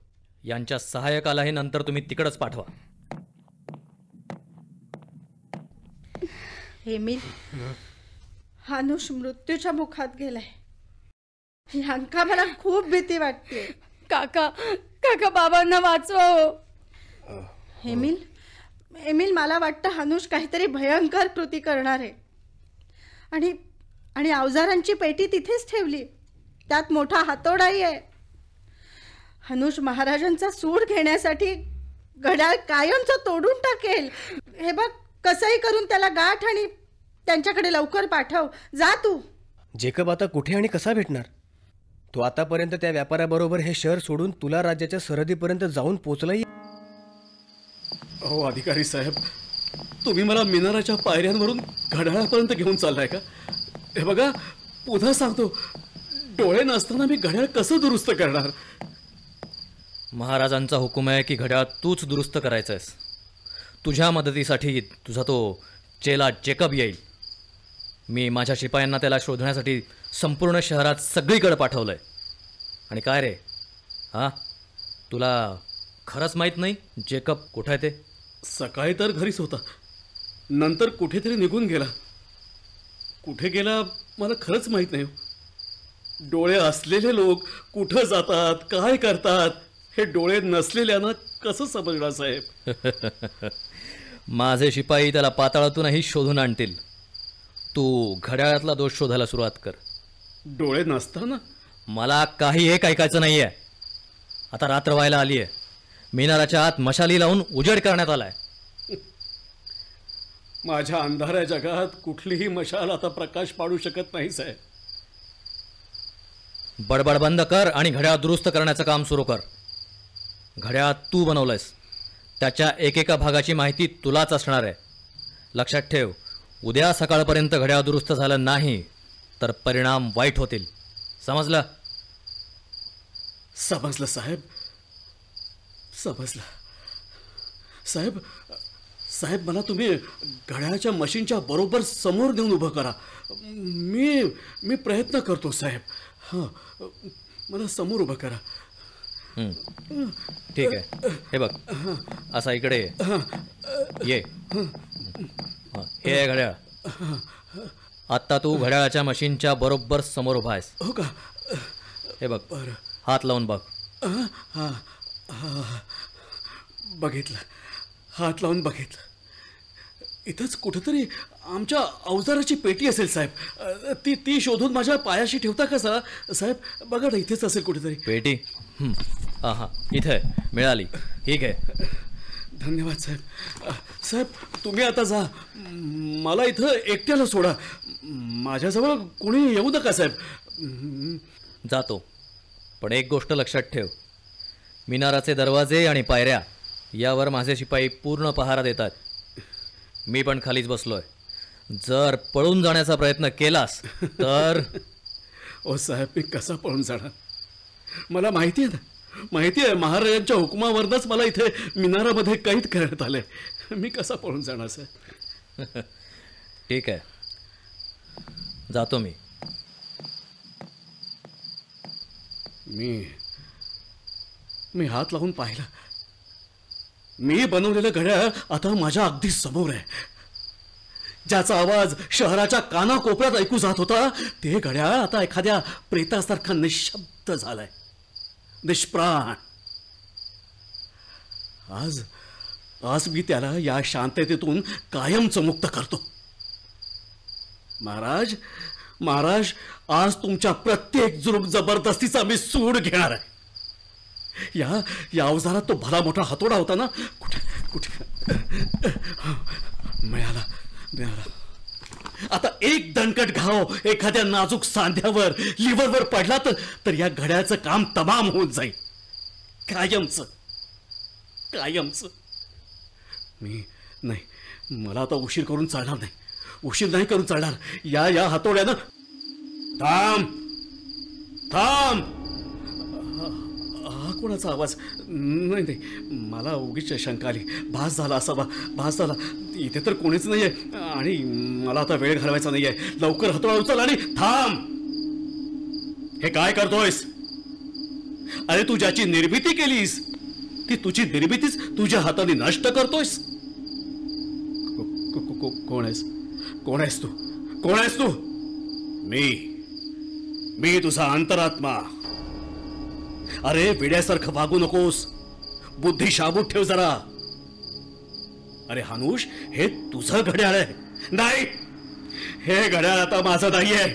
यांच्या सहाय्यकालाही नंतर तुम्ही तिकडच पाठवा हेमिल अनुष मृत्यूच्या मुखात गेलाय यांका मला खूप भीती वाटते काका काका बाबांना वाचवा हेमिल हेमिल मला वाटतं हनुष काहीतरी भयंकर कृती करणार आहे आणि आणि अवजारांची पेटी तिथेच ठेवली त्यात मोठा हातोडाही आहे हनुष महाराजांचा सूड घेण्यासाठी घड्याळ कायमचं तोडून टाकेल हे बघ कसंही करून त्याला गाठ आणि त्यांच्याकडे लवकर पाठव जा तू जेकब आता कुठे आणि कसा भेटणार तो आतापर्यंत त्या व्यापाराबरोबर हे शहर सोडून तुला राज्याच्या सरहदीपर्यंत जाऊन पोचलाही हो अधिकारी साहेब तुम्ही मला मिनाराच्या पायऱ्यांवरून घड्याळापर्यंत घेऊन चाललाय का हे बघा पुन्हा सांगतो डोळे नसताना मी घड्याळ कसं दुरुस्त करणार महाराजांचा हुकुम आहे की घड्याळ तूच दुरुस्त करायचा आहेस तुझ्या मदतीसाठी तुझा तो चेला चेकअप येईल मी माझ्या शिपायांना त्याला शोधण्यासाठी संपूर्ण शहरात सगळीकडे पाठवलं आहे आणि काय रे हां तुला खरंच माहीत नाही जेकब कुठं आहे ते सकाळी तर घरीच होता नंतर कुठेतरी निघून गेला कुठे गेला मला खरंच माहीत नाही हो. डोळे असलेले लोक कुठं जातात काय करतात हे डोळे नसलेल्यानं कसं समजणार साहेब [LAUGHS] माझे शिपाई त्याला पाताळातूनही शोधून आणतील तू घड्याळातला दोष शोधायला सुरुवात कर डोळे ना मला काही एक ऐकायचं नाही आहे आता रात्र व्हायला आली आहे मिनाराच्या आत मशाली लावून उजेड करण्यात आलाय माझ्या अंधाऱ्या जगात कुठलीही मशाल आता प्रकाश पाडू शकत नाही साहेब बडबड बंद कर आणि घड्याळ दुरुस्त करण्याचं काम सुरू कर घड्याळ तू बनवलंयस त्याच्या एकेका भागाची माहिती तुलाच असणार आहे लक्षात ठेव उद्या सकाळपर्यंत घड्याळ दुरुस्त झालं नाही तर परिणाम वाईट होतील समजलं समजलं साहेब समजलं साहेब साहेब मला तुम्ही घड्याळाच्या मशीनच्या बरोबर समोर देऊन उभं करा मी मी प्रयत्न करतो साहेब हां मला समोर उभं करा ठीक आहे हे बघ असा इकडे ये. ये हे आहे घड्याळ आत्ता तू घड्याळाच्या मशीनच्या बरोबर समोर उभा आहेस हो का हे बघ हात लावून बघ बघितलं हात लावून बघितलं इथंच कुठंतरी आमच्या अवजाराची पेटी असेल साहेब ती ती शोधून माझ्या पायाशी ठेवता का साहेब बघा ना इथेच असेल कुठेतरी पेटी हां इथे मिळाली ठीक आहे धन्यवाद साहेब साहेब तुम्ही आता जा मला इथं एकट्याला सोडा माझ्याजवळ कोणी येऊ नका साहेब जातो पण एक गोष्ट लक्षात ठेव मिनाराचे दरवाजे आणि पायऱ्या यावर माझे शिपाई पूर्ण पहारा देतात मी पण खालीच बसलोय जर पळून जाण्याचा प्रयत्न केलास तर [LAUGHS] ओ साहेब मी कसा पळून जाणार मला माहिती आहे ना माहिती आहे महाराजांच्या हुकुमावरनंच मला इथे मिनारामध्ये कैद करण्यात आले मी कसा पळून जाणार सर [LAUGHS] ठीक आहे जातो मी मी मी हात लावून पाहिला मी बनवलेलं घड्याळ आता माझ्या अगदी समोर आहे ज्याचा आवाज शहराच्या कानाकोपऱ्यात ऐकू जात होता ते घड्याळ आता एखाद्या प्रेतासारखा निशब्द झालाय निष्प्राण आज आज मी त्याला या शांततेतून कायमच मुक्त करतो महाराज महाराज आज तुमच्या प्रत्येक जुलूम जबरदस्तीचा मी सूड घेणार आहे या या अवजारात तो भला मोठा हातोडा होता ना कुठे कुठे मिळाला मिळाला आता एक दणकट घाव एखाद्या नाजूक सांध्यावर लिव्हरवर पडला तर या घड्याचं काम तमाम होऊन जाईल कायमच कायमच मी नाही मला आता उशीर करून चालणार नाही उशीर नाही करून चालणार या या हातोड्यानं थांब थांब कोणाचा आवाज नाही नाही मला उगीच शंका आली भास झाला असावा भास झाला इथे तर कोणीच नाही आहे आणि मला आता वेळ घालवायचा नाही आहे लवकर हातोळा उचल आणि थांब हे काय करतोयस अरे तू ज्याची निर्मिती केलीस ती तुझी निर्मितीच तुझ्या हाताने नष्ट करतोयस कोण आहेस कोण आहेस तू कोण आहेस तू मी मी तुझा अंतरात्मा अरे विड्यासारखं वागू नकोस बुद्धी शाबूत ठेव जरा अरे हानुष हे तुझं घड्याळ आहे नाही हे घड्याळ आता माझं नाही आहे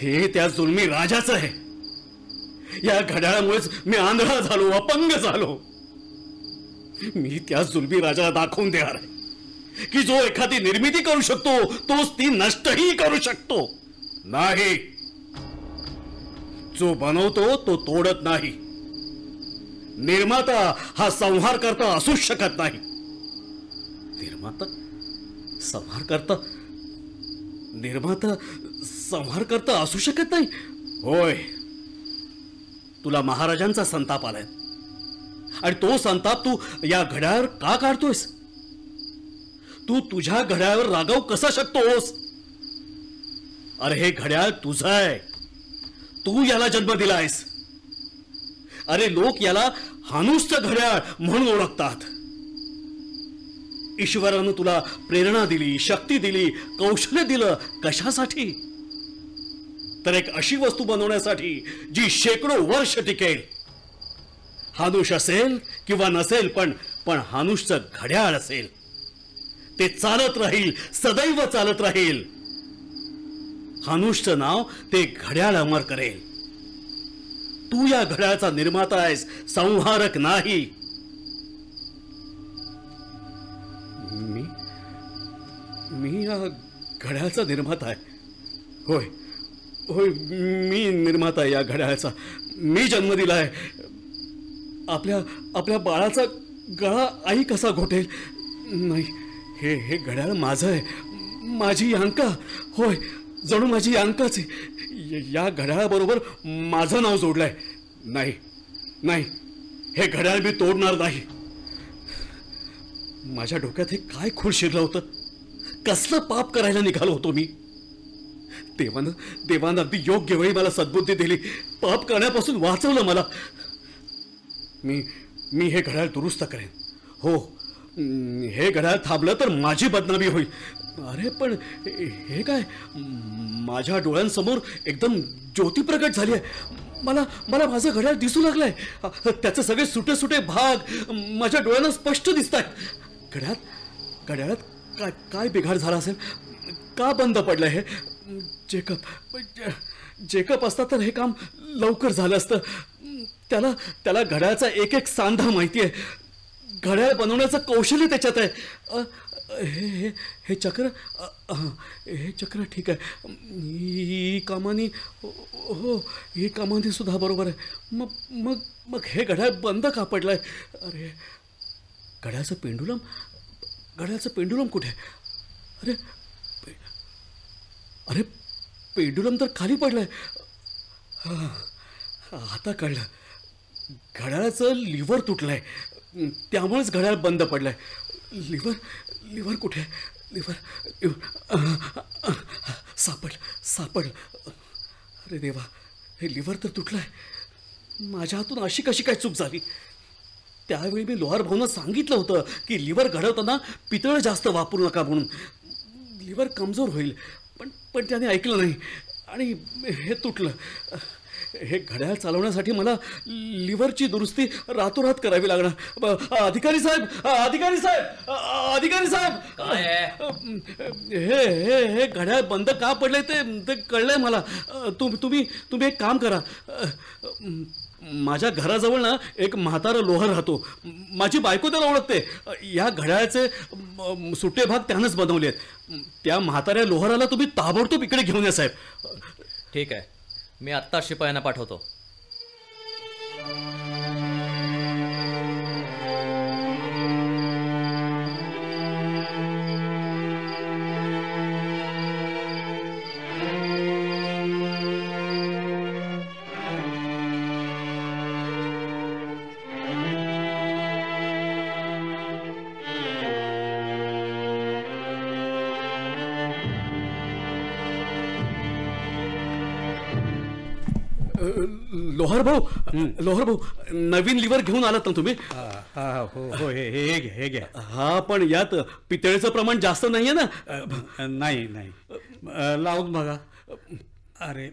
हे त्या जुलमी राजाच आहे या घड्याळामुळेच मी आंधळा झालो अपंग झालो मी त्या जुलमी राजाला दाखवून देणार आहे की जो एखादी निर्मिती करू शकतो तोच ती नष्टही करू शकतो नाही जो बनवतो तो तोडत नाही निर्माता हा संहार करता असूच शकत नाही निर्माता संहार करता निर्माता संहार करता असू शकत नाही होय तुला महाराजांचा संताप आलाय आणि तो संताप तू या घड्यावर का काढतोयस तू तुझ्या घड्याळावर रागव कसा शकतोस अरे हे घड्याळ तुझं आहे तू याला जन्म दिलायस अरे लोक याला हानुस्त घड्याळ म्हणून ओळखतात ईश्वरानं तुला प्रेरणा दिली शक्ती दिली कौशल्य दिलं कशासाठी तर एक अशी वस्तू बनवण्यासाठी जी शेकडो वर्ष टिकेल हानुष असेल किंवा नसेल पण पण हानुषचं घड्याळ असेल ते चालत राहील सदैव चालत राहील हानुषचं नाव ते घड्याळ अमर करेल तू या घड्याळचा निर्माता आहेस संहारक नाही मी मी या घड्याळचा निर्माता आहे होय होय मी निर्माता या घड्याळचा मी जन्म दिला आहे आपल्या आपल्या बाळाचा गळा आई कसा घोटेल नाही हे हे घड्याळ माझं आहे माझी अंका होय जणू माझी अंकच आहे या घड्याळाबरोबर माझं नाव जोडलंय नाही नाही हे घड्याळ मी तोडणार नाही माझ्या डोक्यात हे काय खोल शिरलं होतं कसलं पाप करायला निघालो होतो मी देवानं देवानं अगदी योग्य वेळी मला सद्बुद्धी दिली पाप करण्यापासून वाचवलं मला मी मी हे घड्याळ दुरुस्त करेन हो हे घड्याळ थांबलं तर माझी बदनामी होईल अरे पण हे काय माझ्या डोळ्यांसमोर एकदम ज्योती प्रकट झाली आहे मला मला माझं घड्याळ दिसू लागलंय त्याचे सगळे सुटे सुटे भाग माझ्या डोळ्यांना स्पष्ट दिसत आहेत घड्याळ घड्याळात काय काय बिघाड झाला असेल का बंद पडलं हे जेकब जेकब असता तर हे काम लवकर झालं असतं त्याला त्याला घड्याळाचा एक एक सांधा माहिती आहे घड्याळ बनवण्याचं कौशल्य त्याच्यात आहे हे हे चक्र हे चक्र ठीक आहे ही कामानी हो, हो ही कामानी सुद्धा बरोबर आहे मग मग मग हे घड्याळ बंद का पडलं आहे अरे घड्याचं पेंडुलम घड्याचं पेंडुलम कुठे अरे अरे पेंडुलम तर खाली पडलं आहे आता कळलं घड्याळाचं लिव्हर तुटलं आहे त्यामुळेच घड्याळ बंद पडलंय लिव्हर लिव्हर कुठे लिव्हर लिव्हर सापड सापड अरे देवा हे लिव्हर तर आहे माझ्या हातून अशी कशी काय चूक झाली त्यावेळी मी लोहार भाऊनं सांगितलं होतं की लिव्हर घडवताना पितळ जास्त वापरू नका म्हणून लिव्हर कमजोर होईल पण पण त्याने ऐकलं नाही आणि हे तुटलं हे घड्याळ चालवण्यासाठी मला लिव्हरची दुरुस्ती रातोरात करावी लागणार अधिकारी साहेब अधिकारी साहेब अधिकारी साहेब हे हे हे घड्याळ बंद का पडले ते ते कळलंय मला तुम तुम्ही तुम्ही एक काम करा माझ्या घराजवळ ना एक म्हातारा लोहर राहतो माझी बायको त्याला ओळखते या घड्याळाचे सुट्टे भाग त्यानंच बनवले आहेत त्या म्हाताऱ्या लोहराला तुम्ही ताबडतोब इकडे घेऊन या साहेब ठीक आहे मी आत्ता शिपायांना पाठवतो लोहर भाऊ नवीन लिव्हर घेऊन आलात ना तुम्ही हो, हो, हे हे हा पण यात पितळेचं प्रमाण जास्त नाहीये ना नाही नाही लावून बघा अरे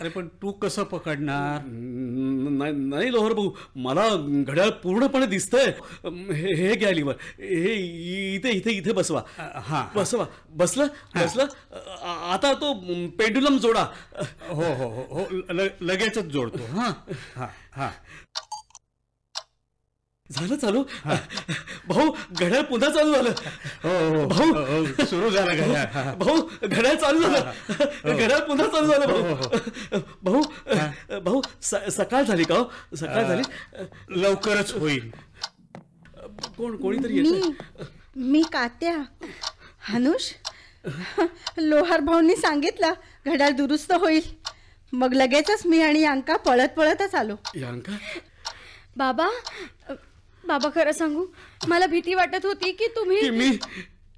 अरे पण तू कसं पकडणार नाही लोहर भाऊ मला घड्याळ पूर्णपणे दिसतंय हे हे घ्या लिव्हर हे इथे इथे इथे बसवा हा बसवा बसलं बसलं आता तो पेंडुलम जोडा हो हो हो, हो लगेचच जोडतो हा हा हा झालं चालू भाऊ घड्याळ पुन्हा चालू झालं हो, हो, हो. भाऊ सुरू झालं घड्याळ भाऊ घड्याळ चालू झालं घड्याळ पुन्हा चालू झालं भाऊ भाऊ भाऊ सकाळ झाली का सकाळ झाली लवकरच होईल कोण कोणीतरी येत मी कात्या हनुष लोहार भाऊंनी सांगितलं घड्याळ दुरुस्त होईल मग लगेचच मी आणि यांका पळत पळतच आलो यांका बाबा बाबा खरं सांगू मला भीती वाटत होती की तुम्ही कि मी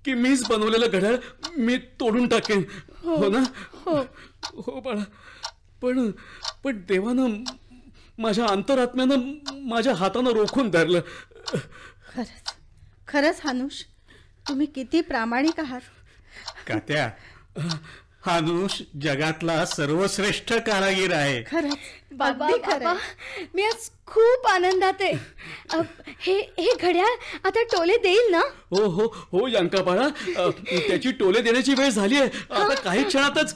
की मीच बनवलेलं घड्याळ मी तोडून टाकेन हो, हो, ना हो हो बाळा पण पण देवानं माझ्या अंतरात्म्यानं माझ्या हातानं रोखून धरलं खरंच खरंच हानुष तुम्ही किती प्रामाणिक आहात का त्या हा जगातला सर्वश्रेष्ठ कारागीर आहे मी आज खूप आनंदात आहे हे घड्याळ आता टोले देईल ना हो हो हो यांका बाळा त्याची टोले देण्याची वेळ झाली आहे आता काही क्षणातच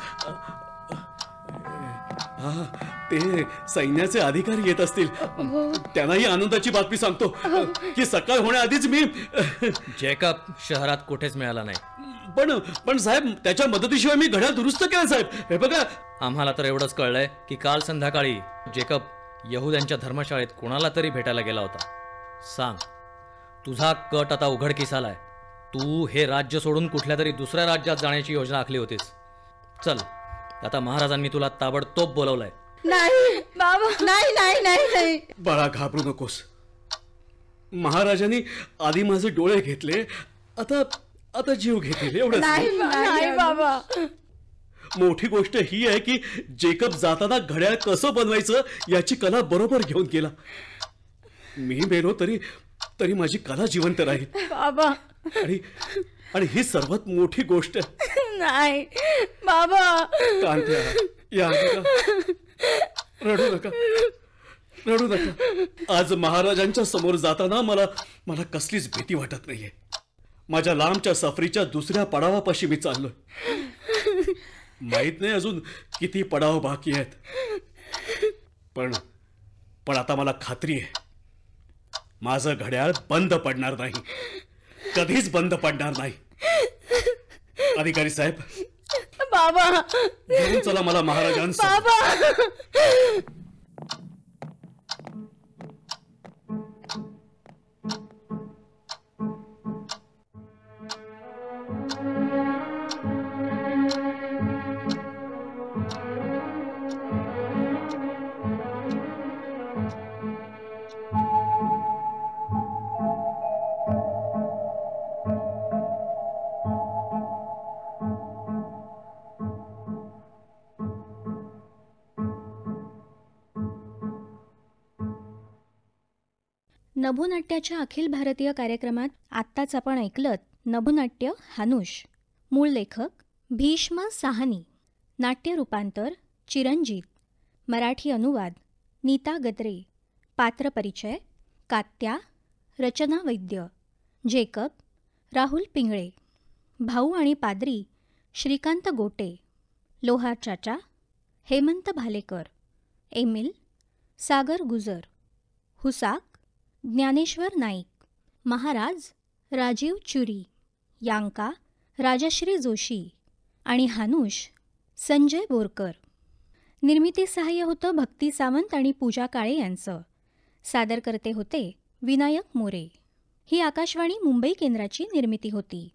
ते सैन्याचे अधिकारी येत असतील हो. त्यांनाही आनंदाची बातमी सांगतो हो. की सकाळ होण्याआधीच मी जेकब शहरात कुठेच मिळाला नाही पण पण साहेब त्याच्या मदतीशिवाय मी घड्या दुरुस्त केलं साहेब हे बघा आम्हाला तर एवढंच कळलंय की काल संध्याकाळी जेकब यहुद्यांच्या धर्मशाळेत कोणाला तरी भेटायला गेला होता सांग तुझा कट आता उघडकीस आलाय तू हे राज्य सोडून कुठल्या तरी दुसऱ्या राज्यात जाण्याची योजना आखली होतीस चल आता महाराजांनी तुला ताबडतोब बोलवलंय नाही नाही नाही नाही नाही बाळा घाबरू नकोस महाराजांनी आधी माझे डोळे घेतले आता आता जीव घेतील एवढं नाही बाबा मोठी गोष्ट ही आहे की जेकब जाताना घड्याळ कसं बनवायचं याची कला बरोबर घेऊन गेला मी मेलो तरी तरी माझी कला जिवंत राहील बाबा आणि आणि ही सर्वात मोठी गोष्ट नाही बाबा कांत्या या रडू नका रडू नका आज महाराजांच्या समोर जाताना मला मला कसलीच भीती वाटत नाहीये माझ्या लांबच्या सफरीच्या दुसऱ्या पडावापाशी मी चाललोय माहित नाही अजून किती पडाव बाकी आहेत पण पण आता मला खात्री आहे माझं घड्याळ बंद पडणार नाही कधीच बंद पडणार नाही अधिकारी साहेब बाबा चला मला महाराजांचा नभुनाट्याच्या अखिल भारतीय कार्यक्रमात आत्ताच आपण ऐकलत नभुनाट्य हानुष मूळ लेखक भीष्म साहनी नाट्य रूपांतर चिरंजीत मराठी अनुवाद नीता गद्रे पात्र परिचय कात्या रचना वैद्य जेकब राहुल पिंगळे भाऊ आणि पादरी श्रीकांत गोटे लोहार चाचा हेमंत भालेकर एमिल सागर गुजर हुसाक ज्ञानेश्वर नाईक महाराज राजीव चुरी यांका राजश्री जोशी आणि हानुष संजय बोरकर निर्मिती सहाय्य होतं भक्ती सावंत आणि पूजा काळे यांचं सादर करते होते विनायक मोरे ही आकाशवाणी मुंबई केंद्राची निर्मिती होती